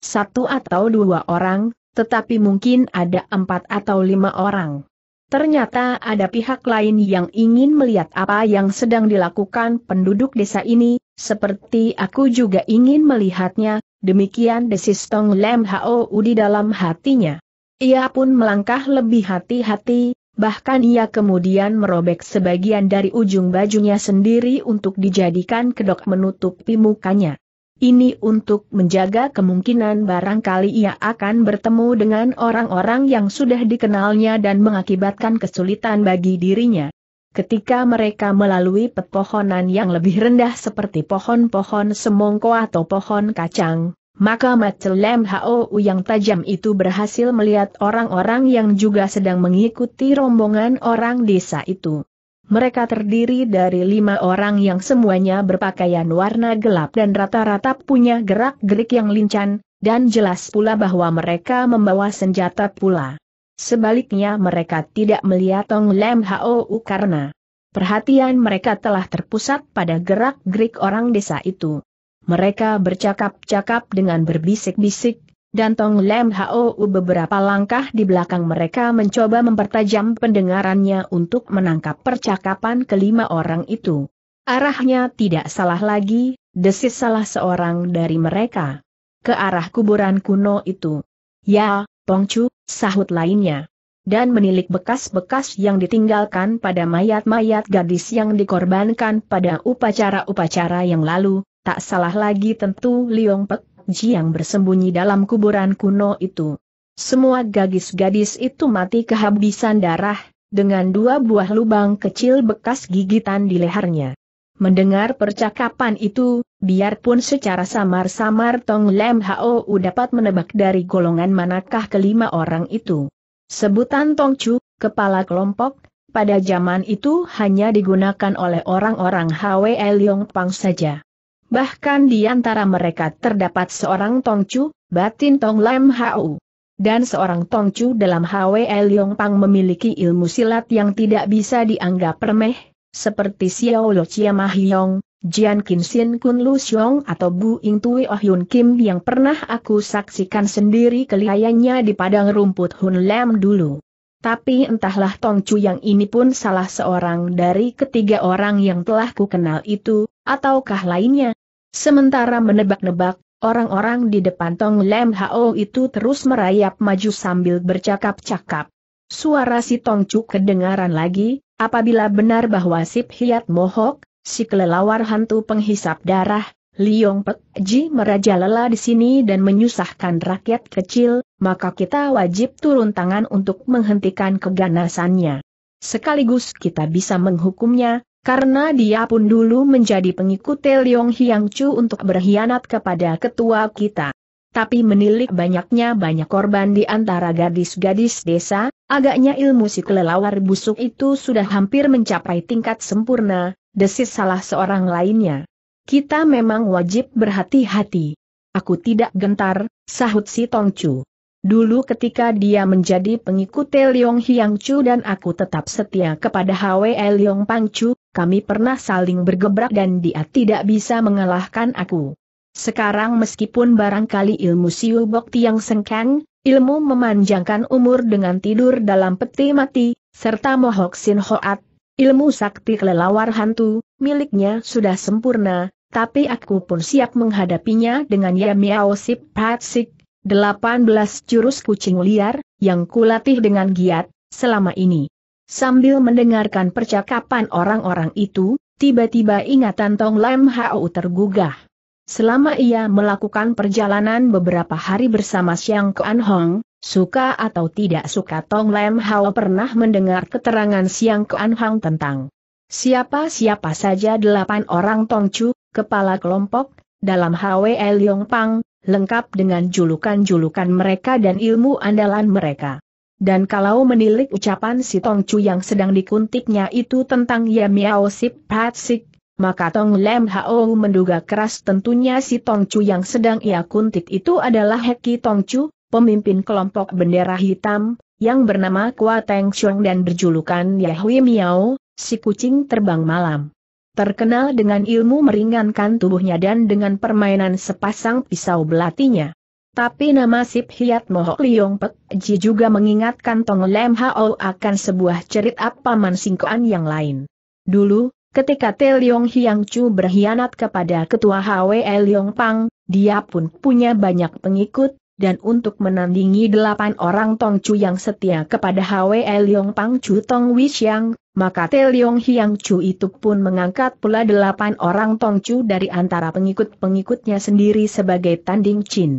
satu atau dua orang, tetapi mungkin ada empat atau lima orang. Ternyata ada pihak lain yang ingin melihat apa yang sedang dilakukan penduduk desa ini, seperti aku juga ingin melihatnya, demikian desis Tong Lem Hou di dalam hatinya. Ia pun melangkah lebih hati-hati, bahkan ia kemudian merobek sebagian dari ujung bajunya sendiri untuk dijadikan kedok menutupi mukanya. Ini untuk menjaga kemungkinan barangkali ia akan bertemu dengan orang-orang yang sudah dikenalnya dan mengakibatkan kesulitan bagi dirinya. Ketika mereka melalui pepohonan yang lebih rendah seperti pohon-pohon semongko atau pohon kacang, maka Macelem Hou yang tajam itu berhasil melihat orang-orang yang juga sedang mengikuti rombongan orang desa itu. Mereka terdiri dari lima orang yang semuanya berpakaian warna gelap dan rata-rata punya gerak-gerik yang lincan, dan jelas pula bahwa mereka membawa senjata pula. Sebaliknya mereka tidak melihat Tong Lem Hou karena perhatian mereka telah terpusat pada gerak-gerik orang desa itu. Mereka bercakap-cakap dengan berbisik-bisik, dan Tong Lem Hou beberapa langkah di belakang mereka mencoba mempertajam pendengarannya untuk menangkap percakapan kelima orang itu. Arahnya tidak salah lagi, desis salah seorang dari mereka. Ke arah kuburan kuno itu. Ya, Tongcu, sahut lainnya. Dan menilik bekas-bekas yang ditinggalkan pada mayat-mayat gadis yang dikorbankan pada upacara-upacara yang lalu, tak salah lagi tentu Liong Pek Ji yang bersembunyi dalam kuburan kuno itu. Semua gadis-gadis itu mati kehabisan darah, dengan dua buah lubang kecil bekas gigitan di lehernya. Mendengar percakapan itu, biarpun secara samar-samar Tong Lem Hao dapat menebak dari golongan manakah kelima orang itu. Sebutan Tong Chu, kepala kelompok, pada zaman itu hanya digunakan oleh orang-orang Hwe Leong Pang saja. Bahkan di antara mereka terdapat seorang Tong Chu, batin Tong Lam Hau. Dan seorang Tong Chu dalam Hwe Leong Pang memiliki ilmu silat yang tidak bisa dianggap remeh, seperti Xiao Lo Chia Yong, Jian Kin Sin Kun Lu Xiong atau Bu Ing Tui Oh Yun Kim yang pernah aku saksikan sendiri kelihayannya di padang rumput Hun Lam dulu. Tapi entahlah Tong Chu yang ini pun salah seorang dari ketiga orang yang telah kukenal itu, ataukah lainnya. Sementara menebak-nebak, orang-orang di depan Tong Lam Hao itu terus merayap maju sambil bercakap-cakap. Suara si Tong Chu kedengaran lagi, Apabila benar bahwa Sip Hiat Mohok, si kelelawar hantu penghisap darah, Liong Pek Ji merajalela di sini dan menyusahkan rakyat kecil, maka kita wajib turun tangan untuk menghentikan keganasannya. Sekaligus kita bisa menghukumnya, karena dia pun dulu menjadi pengikut Liong Hiang Chu untuk berkhianat kepada ketua kita tapi menilik banyaknya banyak korban di antara gadis-gadis desa, agaknya ilmu si kelelawar busuk itu sudah hampir mencapai tingkat sempurna, desis salah seorang lainnya. Kita memang wajib berhati-hati. Aku tidak gentar, sahut si Tongcu. Dulu ketika dia menjadi pengikut Liong Hiang Chu dan aku tetap setia kepada Hwe Liong Pang Chu, kami pernah saling bergebrak dan dia tidak bisa mengalahkan aku. Sekarang meskipun barangkali ilmu Siu Bokti yang sengkang, ilmu memanjangkan umur dengan tidur dalam peti mati, serta Mohok Sin Hoat, ilmu sakti kelelawar hantu, miliknya sudah sempurna, tapi aku pun siap menghadapinya dengan Yamiao Sip Patsik, 18 jurus kucing liar, yang kulatih dengan giat, selama ini. Sambil mendengarkan percakapan orang-orang itu, tiba-tiba ingatan Tong Lam Hao tergugah. Selama ia melakukan perjalanan beberapa hari bersama Xiang Kuan Hong, suka atau tidak suka Tong Lam Hao pernah mendengar keterangan Xiang Kuan Hong tentang siapa-siapa saja delapan orang Tong Chu, kepala kelompok, dalam Hwe Liong Pang, lengkap dengan julukan-julukan mereka dan ilmu andalan mereka. Dan kalau menilik ucapan si Tong Chu yang sedang dikuntiknya itu tentang Yamiao Sip Patsik, maka Tong Lem Hao menduga keras tentunya si Tong Chu yang sedang ia kuntit itu adalah Heki Tong Chu, pemimpin kelompok bendera hitam, yang bernama Kua Teng Xiong dan berjulukan Yahui Miao, si kucing terbang malam. Terkenal dengan ilmu meringankan tubuhnya dan dengan permainan sepasang pisau belatinya. Tapi nama Sip Hiat Mohok Liong Pek Ji juga mengingatkan Tong Lem Hao akan sebuah cerita paman singkoan yang lain. Dulu, Ketika Te Leong Hiang Chu berkhianat kepada ketua HWE Leong Pang, dia pun punya banyak pengikut, dan untuk menandingi delapan orang Tong Chu yang setia kepada HWE Leong Pang Chu Tong Wixiang, maka Te Leong Hiang Chu itu pun mengangkat pula delapan orang Tong Chu dari antara pengikut-pengikutnya sendiri sebagai tanding Chin.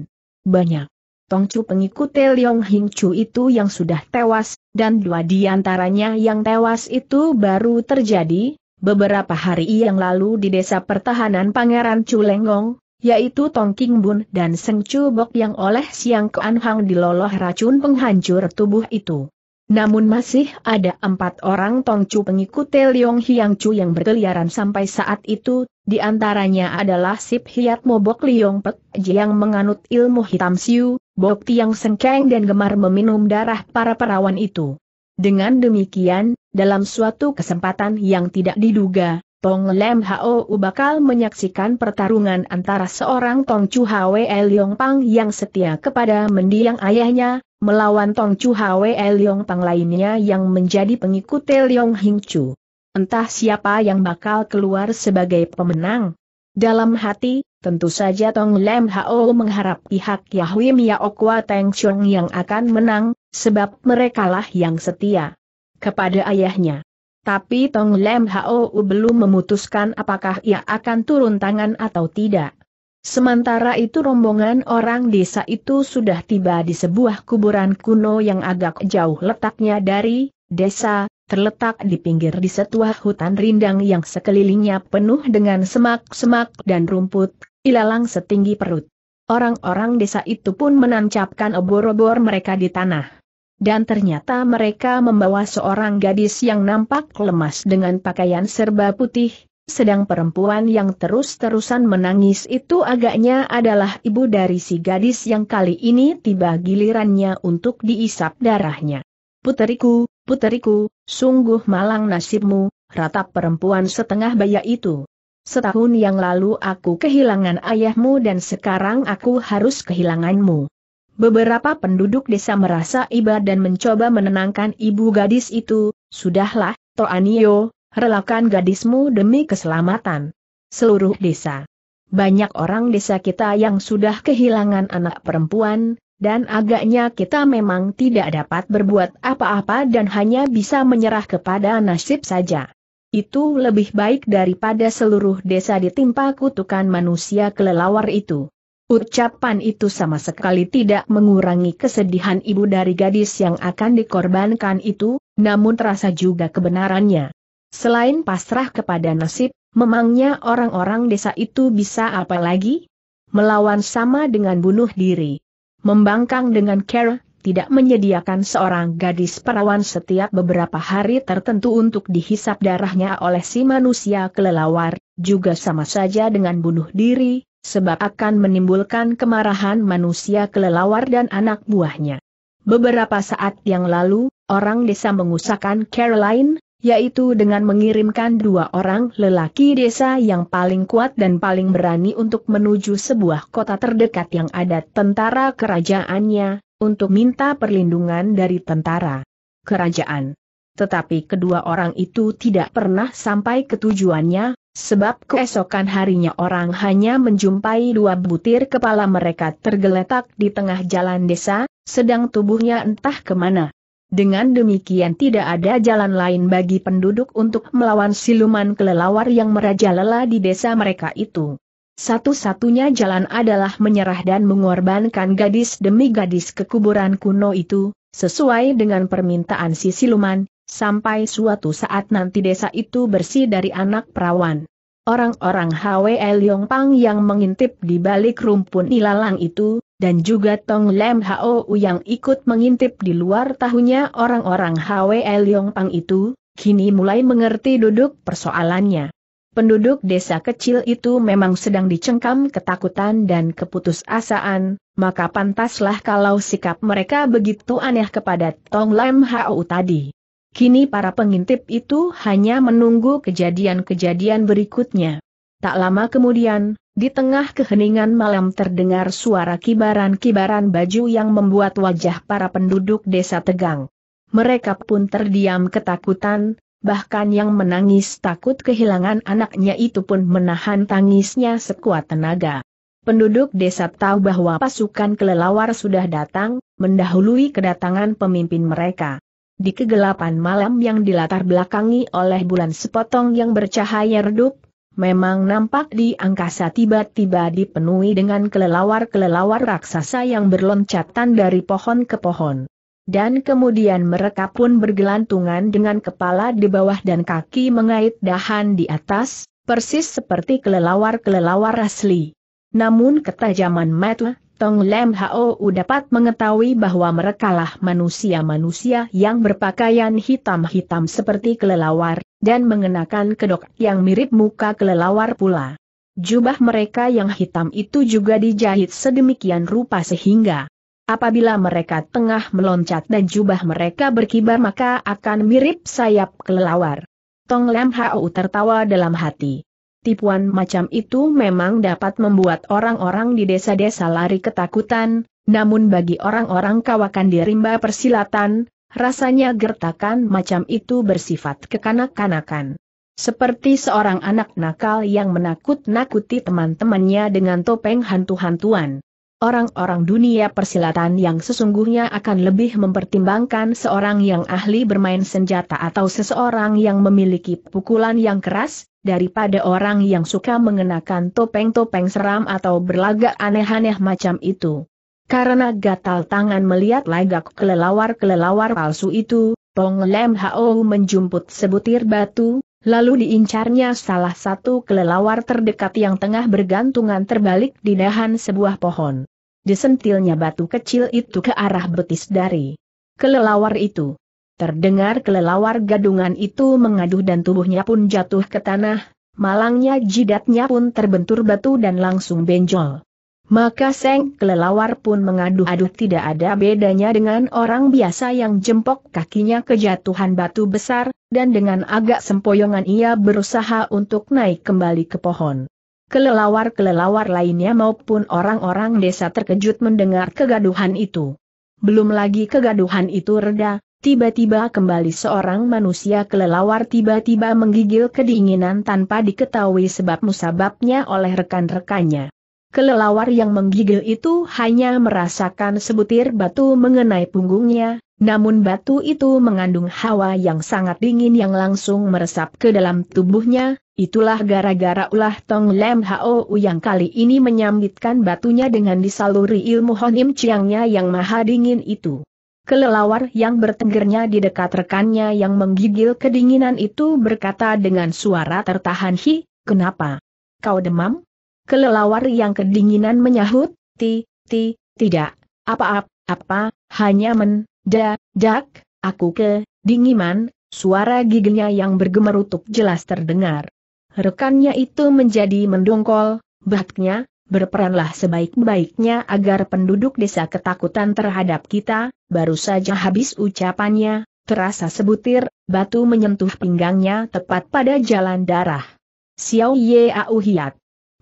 Banyak. Tong Chu pengikut Te Leong Hing Chu itu yang sudah tewas, dan dua di antaranya yang tewas itu baru terjadi, Beberapa hari yang lalu di desa pertahanan Pangeran Culenggong, yaitu Tong Bun dan Seng Chu Bok yang oleh Siang Kuan Hang diloloh racun penghancur tubuh itu. Namun masih ada empat orang Tong pengikut Teliong Hiang Chu yang berkeliaran sampai saat itu, di antaranya adalah Sip Hiat Mobok Liong Pek yang menganut ilmu hitam siu, Bok Tiang Sengkeng dan gemar meminum darah para perawan itu. Dengan demikian, dalam suatu kesempatan yang tidak diduga, Tong Lem Hou bakal menyaksikan pertarungan antara seorang Tong Chu Hwe Leong Pang yang setia kepada mendiang ayahnya, melawan Tong Chu Hwe Leong Pang lainnya yang menjadi pengikut Leong Hing Chu. Entah siapa yang bakal keluar sebagai pemenang. Dalam hati, tentu saja Tong Lem Hao mengharap pihak Yahweh Miao Kwa Teng Chong yang akan menang, sebab merekalah yang setia kepada ayahnya. Tapi Tong Lem Hou belum memutuskan apakah ia akan turun tangan atau tidak. Sementara itu rombongan orang desa itu sudah tiba di sebuah kuburan kuno yang agak jauh letaknya dari desa, terletak di pinggir di sebuah hutan rindang yang sekelilingnya penuh dengan semak-semak dan rumput, ilalang setinggi perut. Orang-orang desa itu pun menancapkan obor-obor mereka di tanah. Dan ternyata mereka membawa seorang gadis yang nampak lemas dengan pakaian serba putih, sedang perempuan yang terus-terusan menangis itu agaknya adalah ibu dari si gadis yang kali ini tiba gilirannya untuk diisap darahnya. Puteriku, puteriku, sungguh malang nasibmu, ratap perempuan setengah baya itu setahun yang lalu aku kehilangan ayahmu dan sekarang aku harus kehilanganmu. Beberapa penduduk desa merasa iba dan mencoba menenangkan ibu gadis itu, sudahlah, Toanio, relakan gadismu demi keselamatan. Seluruh desa. Banyak orang desa kita yang sudah kehilangan anak perempuan, dan agaknya kita memang tidak dapat berbuat apa-apa dan hanya bisa menyerah kepada nasib saja. Itu lebih baik daripada seluruh desa ditimpa kutukan manusia kelelawar itu. Ucapan itu sama sekali tidak mengurangi kesedihan ibu dari gadis yang akan dikorbankan itu, namun terasa juga kebenarannya. Selain pasrah kepada nasib, memangnya orang-orang desa itu bisa apa lagi? Melawan sama dengan bunuh diri. Membangkang dengan care, tidak menyediakan seorang gadis perawan setiap beberapa hari tertentu untuk dihisap darahnya oleh si manusia kelelawar, juga sama saja dengan bunuh diri, sebab akan menimbulkan kemarahan manusia kelelawar dan anak buahnya. Beberapa saat yang lalu, orang desa mengusahakan Caroline, yaitu dengan mengirimkan dua orang lelaki desa yang paling kuat dan paling berani untuk menuju sebuah kota terdekat yang ada tentara kerajaannya, untuk minta perlindungan dari tentara kerajaan. Tetapi kedua orang itu tidak pernah sampai ke tujuannya, sebab keesokan harinya orang hanya menjumpai dua butir kepala mereka tergeletak di tengah jalan desa, sedang tubuhnya entah kemana. Dengan demikian tidak ada jalan lain bagi penduduk untuk melawan siluman kelelawar yang merajalela di desa mereka itu. Satu-satunya jalan adalah menyerah dan mengorbankan gadis demi gadis ke kuburan kuno itu, sesuai dengan permintaan si siluman, sampai suatu saat nanti desa itu bersih dari anak perawan. Orang-orang HWL Pang yang mengintip di balik rumpun ilalang itu, dan juga Tong Lem Hou yang ikut mengintip di luar tahunya orang-orang HWL Pang itu, kini mulai mengerti duduk persoalannya. Penduduk desa kecil itu memang sedang dicengkam ketakutan dan keputusasaan, maka pantaslah kalau sikap mereka begitu aneh kepada Tong Lam hau tadi. Kini para pengintip itu hanya menunggu kejadian-kejadian berikutnya. Tak lama kemudian, di tengah keheningan malam terdengar suara kibaran-kibaran baju yang membuat wajah para penduduk desa tegang. Mereka pun terdiam ketakutan, bahkan yang menangis takut kehilangan anaknya itu pun menahan tangisnya sekuat tenaga. Penduduk desa tahu bahwa pasukan kelelawar sudah datang, mendahului kedatangan pemimpin mereka. Di kegelapan malam yang dilatar belakangi oleh bulan sepotong yang bercahaya redup, memang nampak di angkasa tiba-tiba dipenuhi dengan kelelawar-kelelawar raksasa yang berloncatan dari pohon ke pohon dan kemudian mereka pun bergelantungan dengan kepala di bawah dan kaki mengait dahan di atas, persis seperti kelelawar-kelelawar asli. Namun ketajaman mata Tong Lem Hao dapat mengetahui bahwa merekalah manusia-manusia yang berpakaian hitam-hitam seperti kelelawar, dan mengenakan kedok yang mirip muka kelelawar pula. Jubah mereka yang hitam itu juga dijahit sedemikian rupa sehingga Apabila mereka tengah meloncat dan jubah mereka berkibar maka akan mirip sayap kelelawar. Tong Lam Hau tertawa dalam hati. Tipuan macam itu memang dapat membuat orang-orang di desa-desa lari ketakutan, namun bagi orang-orang kawakan di rimba persilatan, rasanya gertakan macam itu bersifat kekanak-kanakan. Seperti seorang anak nakal yang menakut-nakuti teman-temannya dengan topeng hantu-hantuan orang-orang dunia persilatan yang sesungguhnya akan lebih mempertimbangkan seorang yang ahli bermain senjata atau seseorang yang memiliki pukulan yang keras, daripada orang yang suka mengenakan topeng-topeng seram atau berlagak aneh-aneh macam itu. Karena gatal tangan melihat lagak kelelawar-kelelawar palsu itu, Pong Lem Hao menjumput sebutir batu, lalu diincarnya salah satu kelelawar terdekat yang tengah bergantungan terbalik di dahan sebuah pohon. Disentilnya batu kecil itu ke arah betis dari kelelawar itu. Terdengar kelelawar gadungan itu mengaduh dan tubuhnya pun jatuh ke tanah, malangnya jidatnya pun terbentur batu dan langsung benjol. Maka Seng kelelawar pun mengaduh-aduh tidak ada bedanya dengan orang biasa yang jempok kakinya kejatuhan batu besar, dan dengan agak sempoyongan ia berusaha untuk naik kembali ke pohon. Kelelawar-kelelawar lainnya maupun orang-orang desa terkejut mendengar kegaduhan itu. Belum lagi kegaduhan itu reda, tiba-tiba kembali seorang manusia kelelawar tiba-tiba menggigil kedinginan tanpa diketahui sebab musababnya oleh rekan-rekannya kelelawar yang menggigil itu hanya merasakan sebutir batu mengenai punggungnya, namun batu itu mengandung hawa yang sangat dingin yang langsung meresap ke dalam tubuhnya, itulah gara-gara ulah Tong Lem Hao yang kali ini menyambitkan batunya dengan disaluri ilmu Honim ciangnya yang maha dingin itu. Kelelawar yang bertenggernya di dekat rekannya yang menggigil kedinginan itu berkata dengan suara tertahan Hi, kenapa? Kau demam? kelelawar yang kedinginan menyahut, ti, ti, tidak, apa, apa, apa, hanya men, da, dak, aku ke, dingiman, suara giginya yang bergemerutuk jelas terdengar. Rekannya itu menjadi mendongkol, baknya, berperanlah sebaik-baiknya agar penduduk desa ketakutan terhadap kita, baru saja habis ucapannya, terasa sebutir, batu menyentuh pinggangnya tepat pada jalan darah. Xiao Ye Auhiat.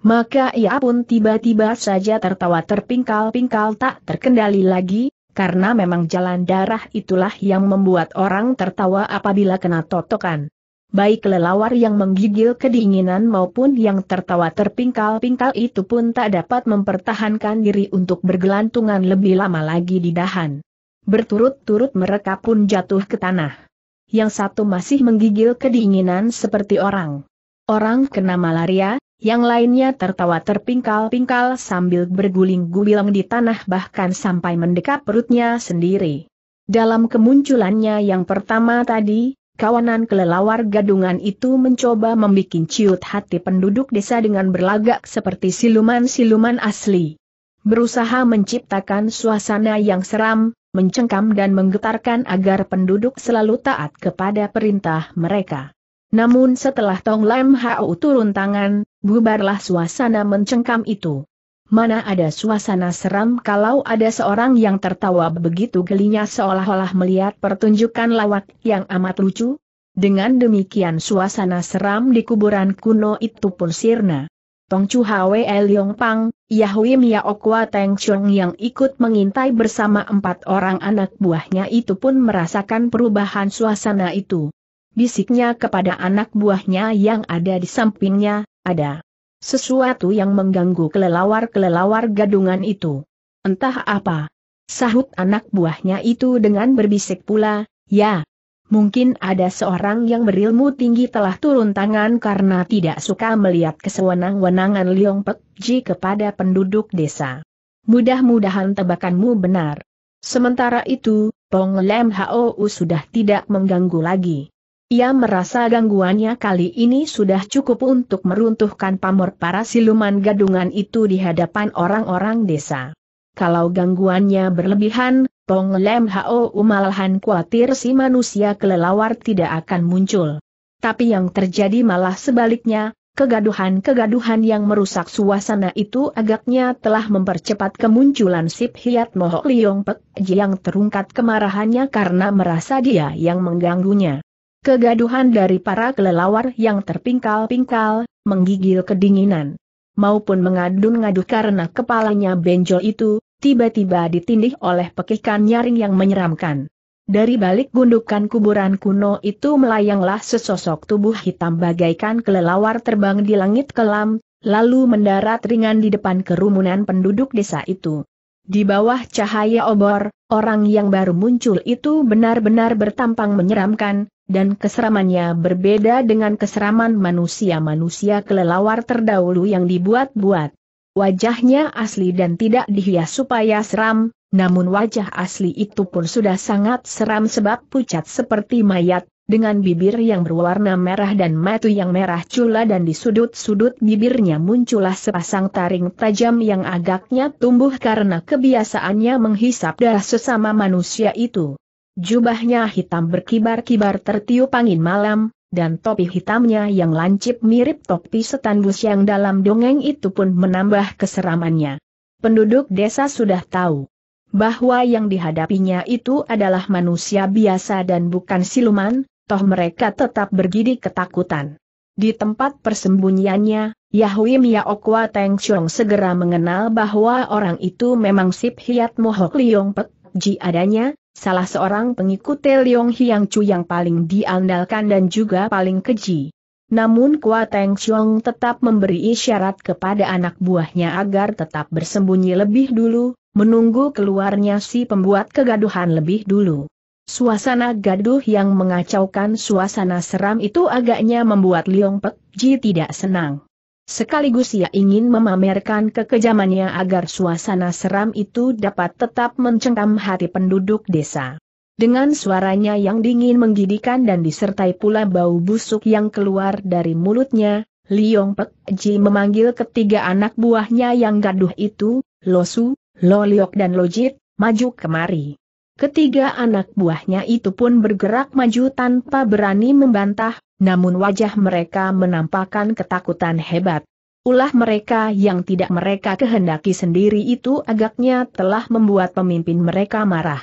Maka ia pun tiba-tiba saja tertawa terpingkal-pingkal tak terkendali lagi, karena memang jalan darah itulah yang membuat orang tertawa apabila kena totokan. Baik lelawar yang menggigil kedinginan maupun yang tertawa terpingkal-pingkal itu pun tak dapat mempertahankan diri untuk bergelantungan lebih lama lagi di dahan. Berturut-turut mereka pun jatuh ke tanah. Yang satu masih menggigil kedinginan seperti orang. Orang kena malaria, yang lainnya tertawa terpingkal-pingkal sambil berguling-guling di tanah bahkan sampai mendekap perutnya sendiri. Dalam kemunculannya yang pertama tadi, kawanan kelelawar gadungan itu mencoba membuat ciut hati penduduk desa dengan berlagak seperti siluman-siluman asli. Berusaha menciptakan suasana yang seram, mencengkam dan menggetarkan agar penduduk selalu taat kepada perintah mereka. Namun setelah Tong Lam Hao turun tangan, Bubarlah suasana mencengkam itu. Mana ada suasana seram kalau ada seorang yang tertawa begitu gelinya seolah-olah melihat pertunjukan lawak yang amat lucu? Dengan demikian suasana seram di kuburan kuno itu pun sirna. Tong Chu Hwe Leong Pang, Yahui Miaokwa Teng Chong yang ikut mengintai bersama empat orang anak buahnya itu pun merasakan perubahan suasana itu. Bisiknya kepada anak buahnya yang ada di sampingnya, ada sesuatu yang mengganggu kelelawar-kelelawar gadungan itu. Entah apa. Sahut anak buahnya itu dengan berbisik pula, ya. Mungkin ada seorang yang berilmu tinggi telah turun tangan karena tidak suka melihat kesewenang-wenangan Liong Pek Ji kepada penduduk desa. Mudah-mudahan tebakanmu benar. Sementara itu, Pong Lem Hao sudah tidak mengganggu lagi. Ia merasa gangguannya kali ini sudah cukup untuk meruntuhkan pamor para siluman gadungan itu di hadapan orang-orang desa. Kalau gangguannya berlebihan, Tong Lem Hao Umalahan khawatir si manusia kelelawar tidak akan muncul. Tapi yang terjadi malah sebaliknya, kegaduhan-kegaduhan yang merusak suasana itu agaknya telah mempercepat kemunculan Sip Hiat Mohok Liong Pek yang terungkat kemarahannya karena merasa dia yang mengganggunya. Kegaduhan dari para kelelawar yang terpingkal-pingkal, menggigil kedinginan. Maupun mengadun-ngadu karena kepalanya benjol itu, tiba-tiba ditindih oleh pekikan nyaring yang menyeramkan. Dari balik gundukan kuburan kuno itu melayanglah sesosok tubuh hitam bagaikan kelelawar terbang di langit kelam, lalu mendarat ringan di depan kerumunan penduduk desa itu. Di bawah cahaya obor, orang yang baru muncul itu benar-benar bertampang menyeramkan, dan keseramannya berbeda dengan keseraman manusia-manusia kelelawar terdahulu yang dibuat-buat. Wajahnya asli dan tidak dihias supaya seram, namun wajah asli itu pun sudah sangat seram sebab pucat seperti mayat, dengan bibir yang berwarna merah dan mata yang merah cula dan di sudut-sudut bibirnya muncullah sepasang taring tajam yang agaknya tumbuh karena kebiasaannya menghisap darah sesama manusia itu. Jubahnya hitam berkibar-kibar tertiup angin malam, dan topi hitamnya yang lancip mirip topi setan bus yang dalam dongeng itu pun menambah keseramannya. Penduduk desa sudah tahu bahwa yang dihadapinya itu adalah manusia biasa dan bukan siluman, toh mereka tetap bergidi ketakutan. Di tempat persembunyiannya, Yahui Okwa Teng Xiong segera mengenal bahwa orang itu memang Sip Hiat Mohok Liong Pek Ji adanya, salah seorang pengikut Leong Hiang Chu yang paling diandalkan dan juga paling keji. Namun Kua Teng Chong tetap memberi isyarat kepada anak buahnya agar tetap bersembunyi lebih dulu, menunggu keluarnya si pembuat kegaduhan lebih dulu. Suasana gaduh yang mengacaukan suasana seram itu agaknya membuat Leong Pek Ji tidak senang. Sekaligus ia ingin memamerkan kekejamannya agar suasana seram itu dapat tetap mencengkam hati penduduk desa. Dengan suaranya yang dingin menggidikan dan disertai pula bau busuk yang keluar dari mulutnya, Liong Pek Ji memanggil ketiga anak buahnya yang gaduh itu, Losu, Loliok dan Lojit, maju kemari. Ketiga anak buahnya itu pun bergerak maju tanpa berani membantah, namun wajah mereka menampakkan ketakutan hebat. Ulah mereka yang tidak mereka kehendaki sendiri itu agaknya telah membuat pemimpin mereka marah.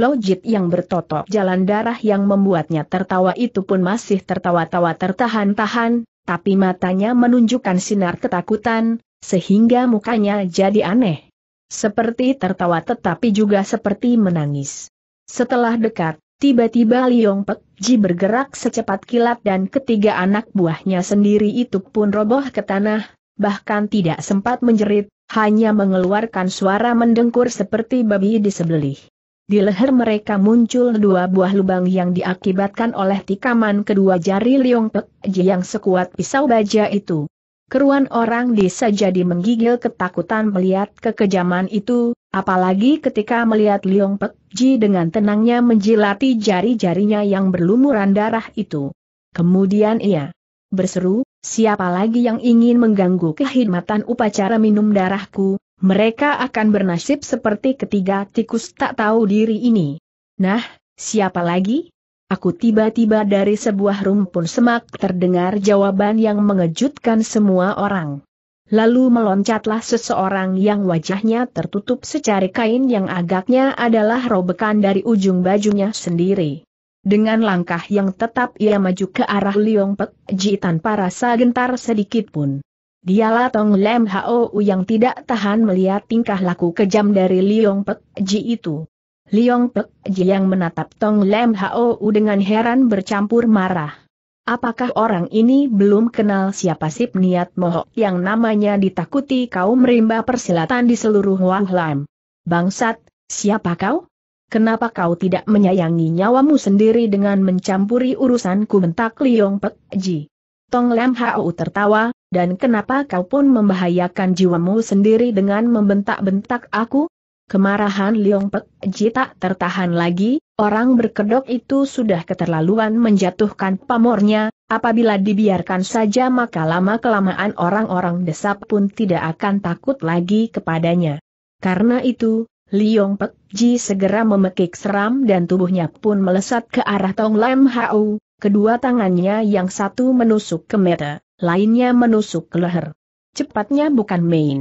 Lojit yang bertotok jalan darah yang membuatnya tertawa itu pun masih tertawa-tawa tertahan-tahan, tapi matanya menunjukkan sinar ketakutan, sehingga mukanya jadi aneh. Seperti tertawa tetapi juga seperti menangis. Setelah dekat, tiba-tiba Liong Pek Ji bergerak secepat kilat dan ketiga anak buahnya sendiri itu pun roboh ke tanah, bahkan tidak sempat menjerit, hanya mengeluarkan suara mendengkur seperti babi disebelih. Di leher mereka muncul dua buah lubang yang diakibatkan oleh tikaman kedua jari Liong Pek Ji yang sekuat pisau baja itu. Keruan orang desa jadi menggigil ketakutan melihat kekejaman itu, apalagi ketika melihat Liong Pek Ji dengan tenangnya menjilati jari-jarinya yang berlumuran darah itu. Kemudian ia berseru, siapa lagi yang ingin mengganggu kehidmatan upacara minum darahku, mereka akan bernasib seperti ketiga tikus tak tahu diri ini. Nah, siapa lagi? Aku tiba-tiba dari sebuah rumpun semak terdengar jawaban yang mengejutkan semua orang. Lalu meloncatlah seseorang yang wajahnya tertutup secari kain yang agaknya adalah robekan dari ujung bajunya sendiri. Dengan langkah yang tetap ia maju ke arah Liong Pek Ji tanpa rasa gentar sedikit pun. Dialah Tong Lem Hao yang tidak tahan melihat tingkah laku kejam dari Liong Pek Ji itu. Liong Pek Jiang menatap Tong Lem Hou dengan heran bercampur marah. Apakah orang ini belum kenal siapa sip niat mohok yang namanya ditakuti kaum rimba persilatan di seluruh Lam? Bangsat, siapa kau? Kenapa kau tidak menyayangi nyawamu sendiri dengan mencampuri urusanku bentak Liong Pek Ji? Tong Lam Hao tertawa, dan kenapa kau pun membahayakan jiwamu sendiri dengan membentak-bentak aku? Kemarahan Liong Pek Ji tak tertahan lagi, orang berkedok itu sudah keterlaluan menjatuhkan pamornya, apabila dibiarkan saja maka lama-kelamaan orang-orang desa pun tidak akan takut lagi kepadanya. Karena itu, Liong Pek Ji segera memekik seram dan tubuhnya pun melesat ke arah Tong Lam Hau, kedua tangannya yang satu menusuk ke mata, lainnya menusuk ke leher. Cepatnya bukan main.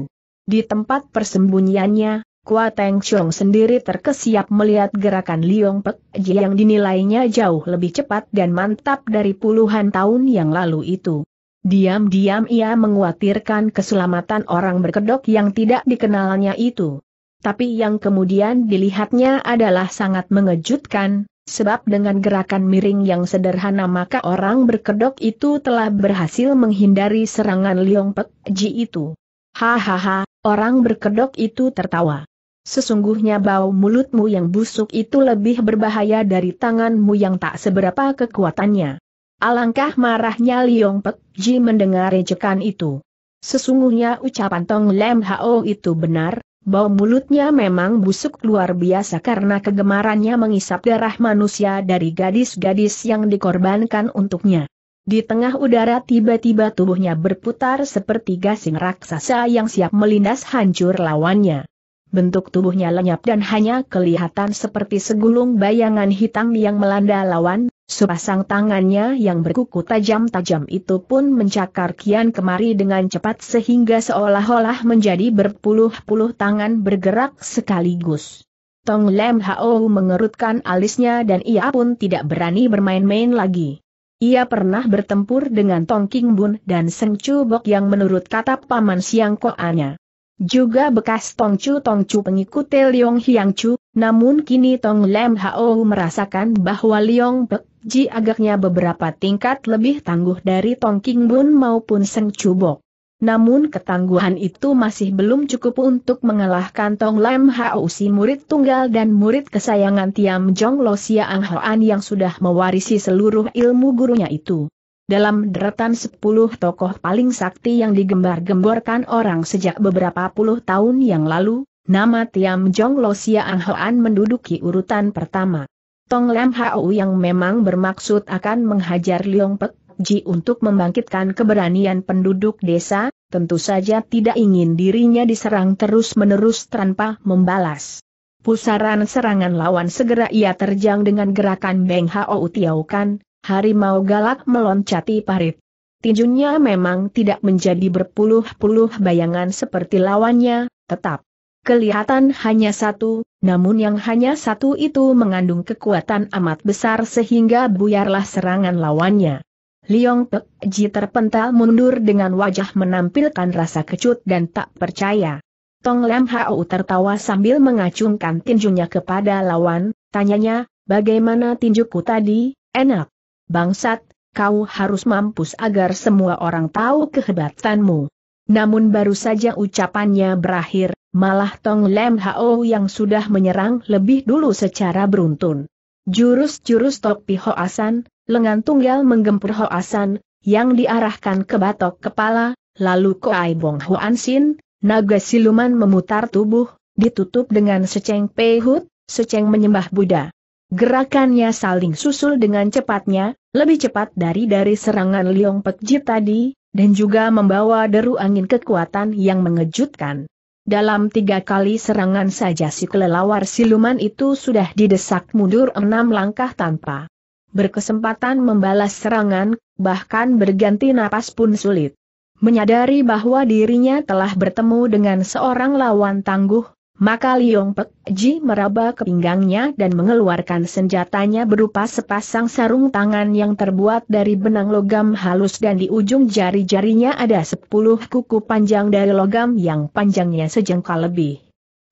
Di tempat persembunyiannya, Kua Teng Chong sendiri terkesiap melihat gerakan Liong Pek Ji yang dinilainya jauh lebih cepat dan mantap dari puluhan tahun yang lalu itu. Diam-diam ia mengkhawatirkan keselamatan orang berkedok yang tidak dikenalnya itu. Tapi yang kemudian dilihatnya adalah sangat mengejutkan, sebab dengan gerakan miring yang sederhana maka orang berkedok itu telah berhasil menghindari serangan Liong Pek Ji itu. Hahaha, orang berkedok itu tertawa. Sesungguhnya bau mulutmu yang busuk itu lebih berbahaya dari tanganmu yang tak seberapa kekuatannya. Alangkah marahnya Liong Pek Ji mendengar ejekan itu. Sesungguhnya ucapan Tong Lem Hao itu benar, bau mulutnya memang busuk luar biasa karena kegemarannya mengisap darah manusia dari gadis-gadis yang dikorbankan untuknya. Di tengah udara tiba-tiba tubuhnya berputar seperti gasing raksasa yang siap melindas hancur lawannya bentuk tubuhnya lenyap dan hanya kelihatan seperti segulung bayangan hitam yang melanda lawan, sepasang tangannya yang berkuku tajam-tajam itu pun mencakar kian kemari dengan cepat sehingga seolah-olah menjadi berpuluh-puluh tangan bergerak sekaligus. Tong Lem Hao mengerutkan alisnya dan ia pun tidak berani bermain-main lagi. Ia pernah bertempur dengan Tong King Bun dan Seng Chu yang menurut kata Paman Siang Koanya juga bekas Tongcu Tongcu pengikut Liong Hiang Chu, namun kini Tong Lem Hao merasakan bahwa Liong Pek Ji agaknya beberapa tingkat lebih tangguh dari Tong King Bun maupun Seng Bok. Namun ketangguhan itu masih belum cukup untuk mengalahkan Tong Lem Hao si murid tunggal dan murid kesayangan Tiam Jong Lo Siang Hoan yang sudah mewarisi seluruh ilmu gurunya itu. Dalam deretan sepuluh tokoh paling sakti yang digembar-gemborkan orang sejak beberapa puluh tahun yang lalu, nama Tiam Jong Lo Sia Hoan menduduki urutan pertama. Tong Lam Hao yang memang bermaksud akan menghajar Leong Pek Ji untuk membangkitkan keberanian penduduk desa, tentu saja tidak ingin dirinya diserang terus-menerus tanpa membalas. Pusaran serangan lawan segera ia terjang dengan gerakan Beng Hao Tiaukan, harimau galak meloncati parit. Tinjunya memang tidak menjadi berpuluh-puluh bayangan seperti lawannya, tetap kelihatan hanya satu, namun yang hanya satu itu mengandung kekuatan amat besar sehingga buyarlah serangan lawannya. Liong Pek Ji terpental mundur dengan wajah menampilkan rasa kecut dan tak percaya. Tong Lam Hao tertawa sambil mengacungkan tinjunya kepada lawan, tanyanya, bagaimana tinjuku tadi, enak? bangsat, kau harus mampus agar semua orang tahu kehebatanmu. Namun baru saja ucapannya berakhir, malah Tong Lem Hao yang sudah menyerang lebih dulu secara beruntun. Jurus-jurus topi Hoasan, lengan tunggal menggempur Hoasan, yang diarahkan ke batok kepala, lalu Koai Bong Hoan Sin, naga siluman memutar tubuh, ditutup dengan seceng pehut, seceng menyembah Buddha. Gerakannya saling susul dengan cepatnya, lebih cepat dari dari serangan Liong Pekji tadi, dan juga membawa deru angin kekuatan yang mengejutkan. Dalam tiga kali serangan saja si kelelawar siluman itu sudah didesak mundur enam langkah tanpa berkesempatan membalas serangan, bahkan berganti napas pun sulit. Menyadari bahwa dirinya telah bertemu dengan seorang lawan tangguh, maka Liong Pek Ji meraba ke pinggangnya dan mengeluarkan senjatanya berupa sepasang sarung tangan yang terbuat dari benang logam halus dan di ujung jari-jarinya ada sepuluh kuku panjang dari logam yang panjangnya sejengkal lebih.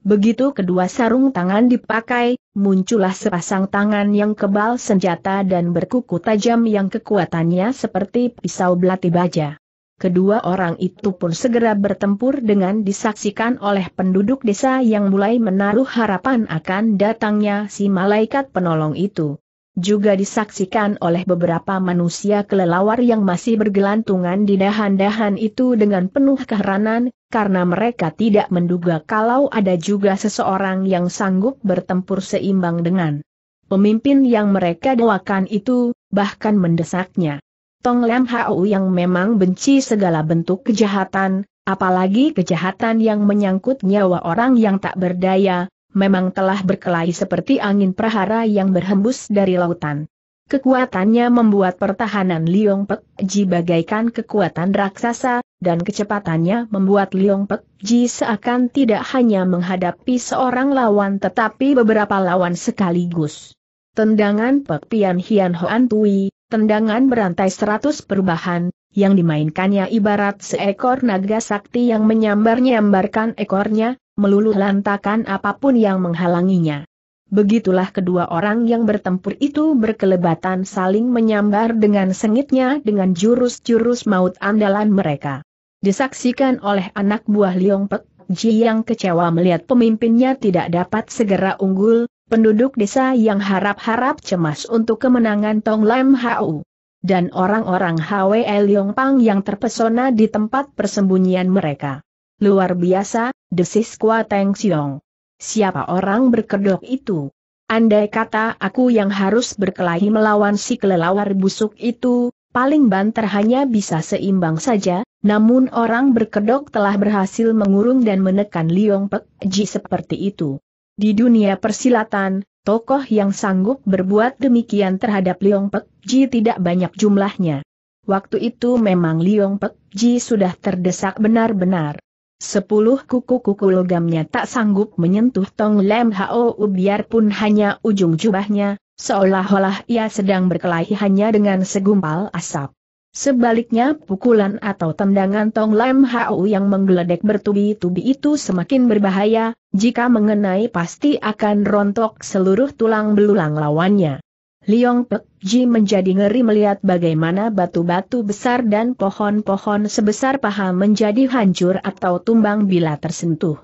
Begitu kedua sarung tangan dipakai, muncullah sepasang tangan yang kebal senjata dan berkuku tajam yang kekuatannya seperti pisau belati baja kedua orang itu pun segera bertempur dengan disaksikan oleh penduduk desa yang mulai menaruh harapan akan datangnya si malaikat penolong itu. Juga disaksikan oleh beberapa manusia kelelawar yang masih bergelantungan di dahan-dahan itu dengan penuh keheranan, karena mereka tidak menduga kalau ada juga seseorang yang sanggup bertempur seimbang dengan pemimpin yang mereka doakan itu, bahkan mendesaknya. Tong Lam Hau yang memang benci segala bentuk kejahatan, apalagi kejahatan yang menyangkut nyawa orang yang tak berdaya, memang telah berkelahi seperti angin prahara yang berhembus dari lautan. Kekuatannya membuat pertahanan Liong Pek Ji bagaikan kekuatan raksasa, dan kecepatannya membuat Liong Pek Ji seakan tidak hanya menghadapi seorang lawan tetapi beberapa lawan sekaligus. Tendangan Pek Pian Hian Hoan Tui, Tendangan berantai seratus perubahan, yang dimainkannya ibarat seekor naga sakti yang menyambar-nyambarkan ekornya, melulu lantakan apapun yang menghalanginya. Begitulah kedua orang yang bertempur itu berkelebatan saling menyambar dengan sengitnya dengan jurus-jurus maut andalan mereka. Disaksikan oleh anak buah Liong Pek, Ji yang kecewa melihat pemimpinnya tidak dapat segera unggul, penduduk desa yang harap-harap cemas untuk kemenangan Tong Lam Hau. Dan orang-orang Hwe Leong Pang yang terpesona di tempat persembunyian mereka. Luar biasa, desis Kwa Teng Siong. Siapa orang berkedok itu? Andai kata aku yang harus berkelahi melawan si kelelawar busuk itu, paling banter hanya bisa seimbang saja, namun orang berkedok telah berhasil mengurung dan menekan Liong Pek Ji seperti itu. Di dunia persilatan, tokoh yang sanggup berbuat demikian terhadap Liong Pek Ji tidak banyak jumlahnya. Waktu itu memang Liong Pek Ji sudah terdesak benar-benar. Sepuluh kuku-kuku logamnya tak sanggup menyentuh Tong Lem Hao biarpun hanya ujung jubahnya, seolah-olah ia sedang berkelahi hanya dengan segumpal asap. Sebaliknya pukulan atau tendangan Tong Lam Hau yang menggeledek bertubi-tubi itu semakin berbahaya, jika mengenai pasti akan rontok seluruh tulang belulang lawannya. Liong Pek Ji menjadi ngeri melihat bagaimana batu-batu besar dan pohon-pohon sebesar paha menjadi hancur atau tumbang bila tersentuh.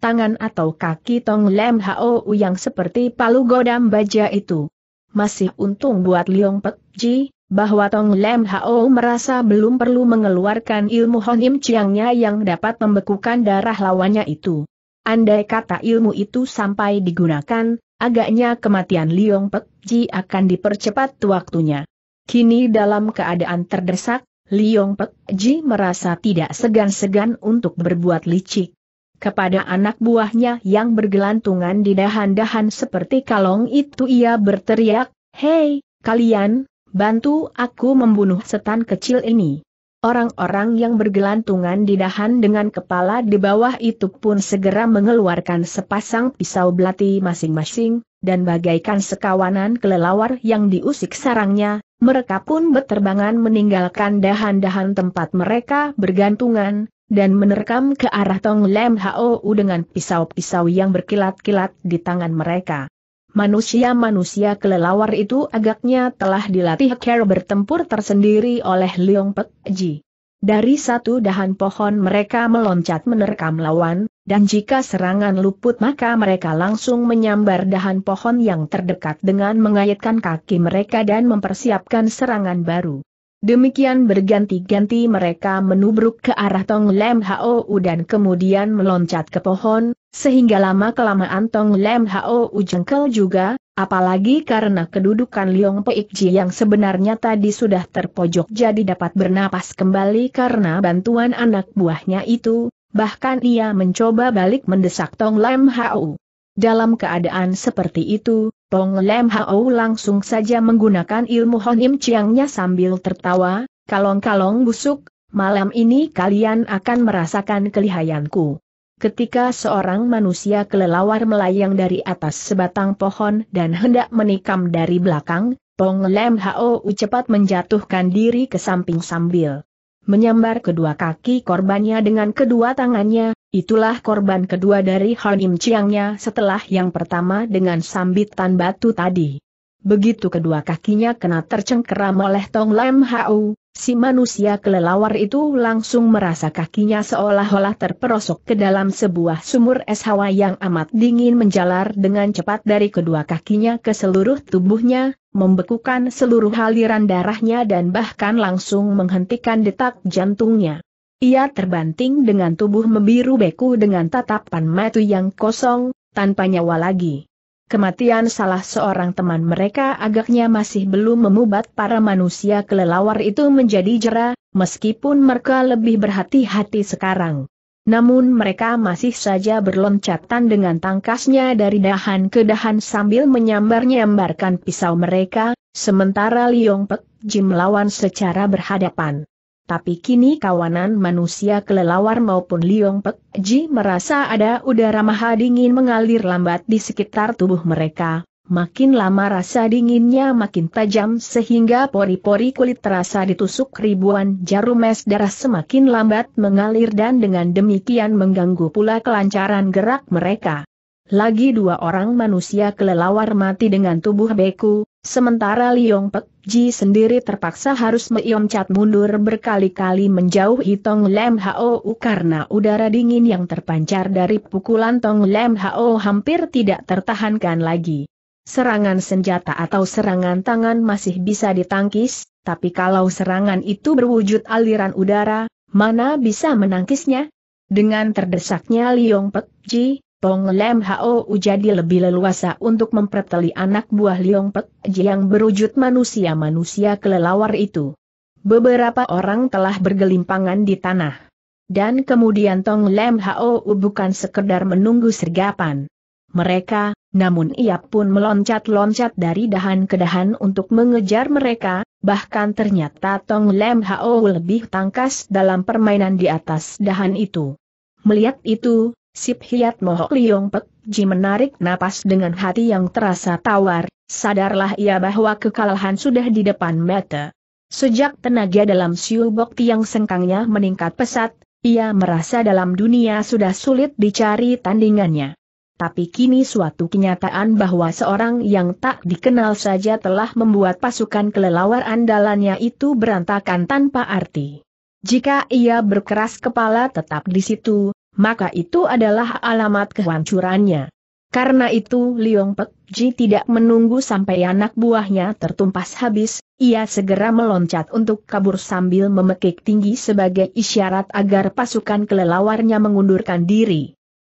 Tangan atau kaki Tong Lam Hau yang seperti palu godam baja itu. Masih untung buat Liong Pek Ji, bahwa Tong Lem Hao merasa belum perlu mengeluarkan ilmu Honim Chiangnya yang dapat membekukan darah lawannya itu. Andai kata ilmu itu sampai digunakan, agaknya kematian Liong Pek Ji akan dipercepat waktunya. Kini dalam keadaan terdesak, Liong Pek Ji merasa tidak segan-segan untuk berbuat licik. Kepada anak buahnya yang bergelantungan di dahan-dahan seperti kalong itu ia berteriak, Hei, kalian, bantu aku membunuh setan kecil ini. Orang-orang yang bergelantungan di dahan dengan kepala di bawah itu pun segera mengeluarkan sepasang pisau belati masing-masing, dan bagaikan sekawanan kelelawar yang diusik sarangnya, mereka pun berterbangan meninggalkan dahan-dahan tempat mereka bergantungan, dan menerkam ke arah Tong Lem Hou dengan pisau-pisau yang berkilat-kilat di tangan mereka. Manusia-manusia kelelawar itu agaknya telah dilatih care bertempur tersendiri oleh Leong Pek Ji. Dari satu dahan pohon mereka meloncat menerkam lawan, dan jika serangan luput maka mereka langsung menyambar dahan pohon yang terdekat dengan mengaitkan kaki mereka dan mempersiapkan serangan baru. Demikian berganti-ganti mereka menubruk ke arah Tong Lem U dan kemudian meloncat ke pohon, sehingga lama-kelamaan Tong Lem U jengkel juga, apalagi karena kedudukan Liong Ji yang sebenarnya tadi sudah terpojok jadi dapat bernapas kembali karena bantuan anak buahnya itu, bahkan ia mencoba balik mendesak Tong Lem U. Dalam keadaan seperti itu, Pong Lem Hao langsung saja menggunakan ilmu honim Im Chiangnya sambil tertawa, kalong-kalong busuk, malam ini kalian akan merasakan kelihayanku. Ketika seorang manusia kelelawar melayang dari atas sebatang pohon dan hendak menikam dari belakang, Pong Lem Hao cepat menjatuhkan diri ke samping sambil menyambar kedua kaki korbannya dengan kedua tangannya, Itulah korban kedua dari Hanim Chiangnya setelah yang pertama dengan sambitan batu tadi. Begitu kedua kakinya kena tercengkeram oleh Tong Lam Hau, si manusia kelelawar itu langsung merasa kakinya seolah-olah terperosok ke dalam sebuah sumur es hawa yang amat dingin menjalar dengan cepat dari kedua kakinya ke seluruh tubuhnya, membekukan seluruh aliran darahnya dan bahkan langsung menghentikan detak jantungnya. Ia terbanting dengan tubuh membiru beku dengan tatapan mata yang kosong, tanpa nyawa lagi. Kematian salah seorang teman mereka agaknya masih belum memubat para manusia kelelawar itu menjadi jera, meskipun mereka lebih berhati-hati sekarang. Namun mereka masih saja berloncatan dengan tangkasnya dari dahan ke dahan sambil menyambar-nyambarkan pisau mereka, sementara Liong Pek Jim lawan secara berhadapan. Tapi kini kawanan manusia kelelawar maupun Liong Pek Ji merasa ada udara maha dingin mengalir lambat di sekitar tubuh mereka. Makin lama rasa dinginnya makin tajam sehingga pori-pori kulit terasa ditusuk ribuan jarum es darah semakin lambat mengalir dan dengan demikian mengganggu pula kelancaran gerak mereka. Lagi dua orang manusia kelelawar mati dengan tubuh beku, Sementara Liong Pek Ji sendiri terpaksa harus meioncat mundur berkali-kali menjauh Tong Lem Hao karena udara dingin yang terpancar dari pukulan Tong Lem Hao hampir tidak tertahankan lagi. Serangan senjata atau serangan tangan masih bisa ditangkis, tapi kalau serangan itu berwujud aliran udara, mana bisa menangkisnya? Dengan terdesaknya Liong Pek Ji, Tong Lem Hao jadi lebih leluasa untuk memperteli anak buah Liong Pek yang berwujud manusia-manusia kelelawar itu. Beberapa orang telah bergelimpangan di tanah. Dan kemudian Tong Lem Hao bukan sekedar menunggu sergapan. Mereka, namun ia pun meloncat-loncat dari dahan ke dahan untuk mengejar mereka, bahkan ternyata Tong Lem Hao lebih tangkas dalam permainan di atas dahan itu. Melihat itu, Sip Hiat Mohok Liong Pek Ji menarik napas dengan hati yang terasa tawar, sadarlah ia bahwa kekalahan sudah di depan mata. Sejak tenaga dalam Siu Bok Tiang Sengkangnya meningkat pesat, ia merasa dalam dunia sudah sulit dicari tandingannya. Tapi kini suatu kenyataan bahwa seorang yang tak dikenal saja telah membuat pasukan kelelawar andalannya itu berantakan tanpa arti. Jika ia berkeras kepala tetap di situ, maka itu adalah alamat kehancurannya. Karena itu Liong Pek Ji tidak menunggu sampai anak buahnya tertumpas habis, ia segera meloncat untuk kabur sambil memekik tinggi sebagai isyarat agar pasukan kelelawarnya mengundurkan diri.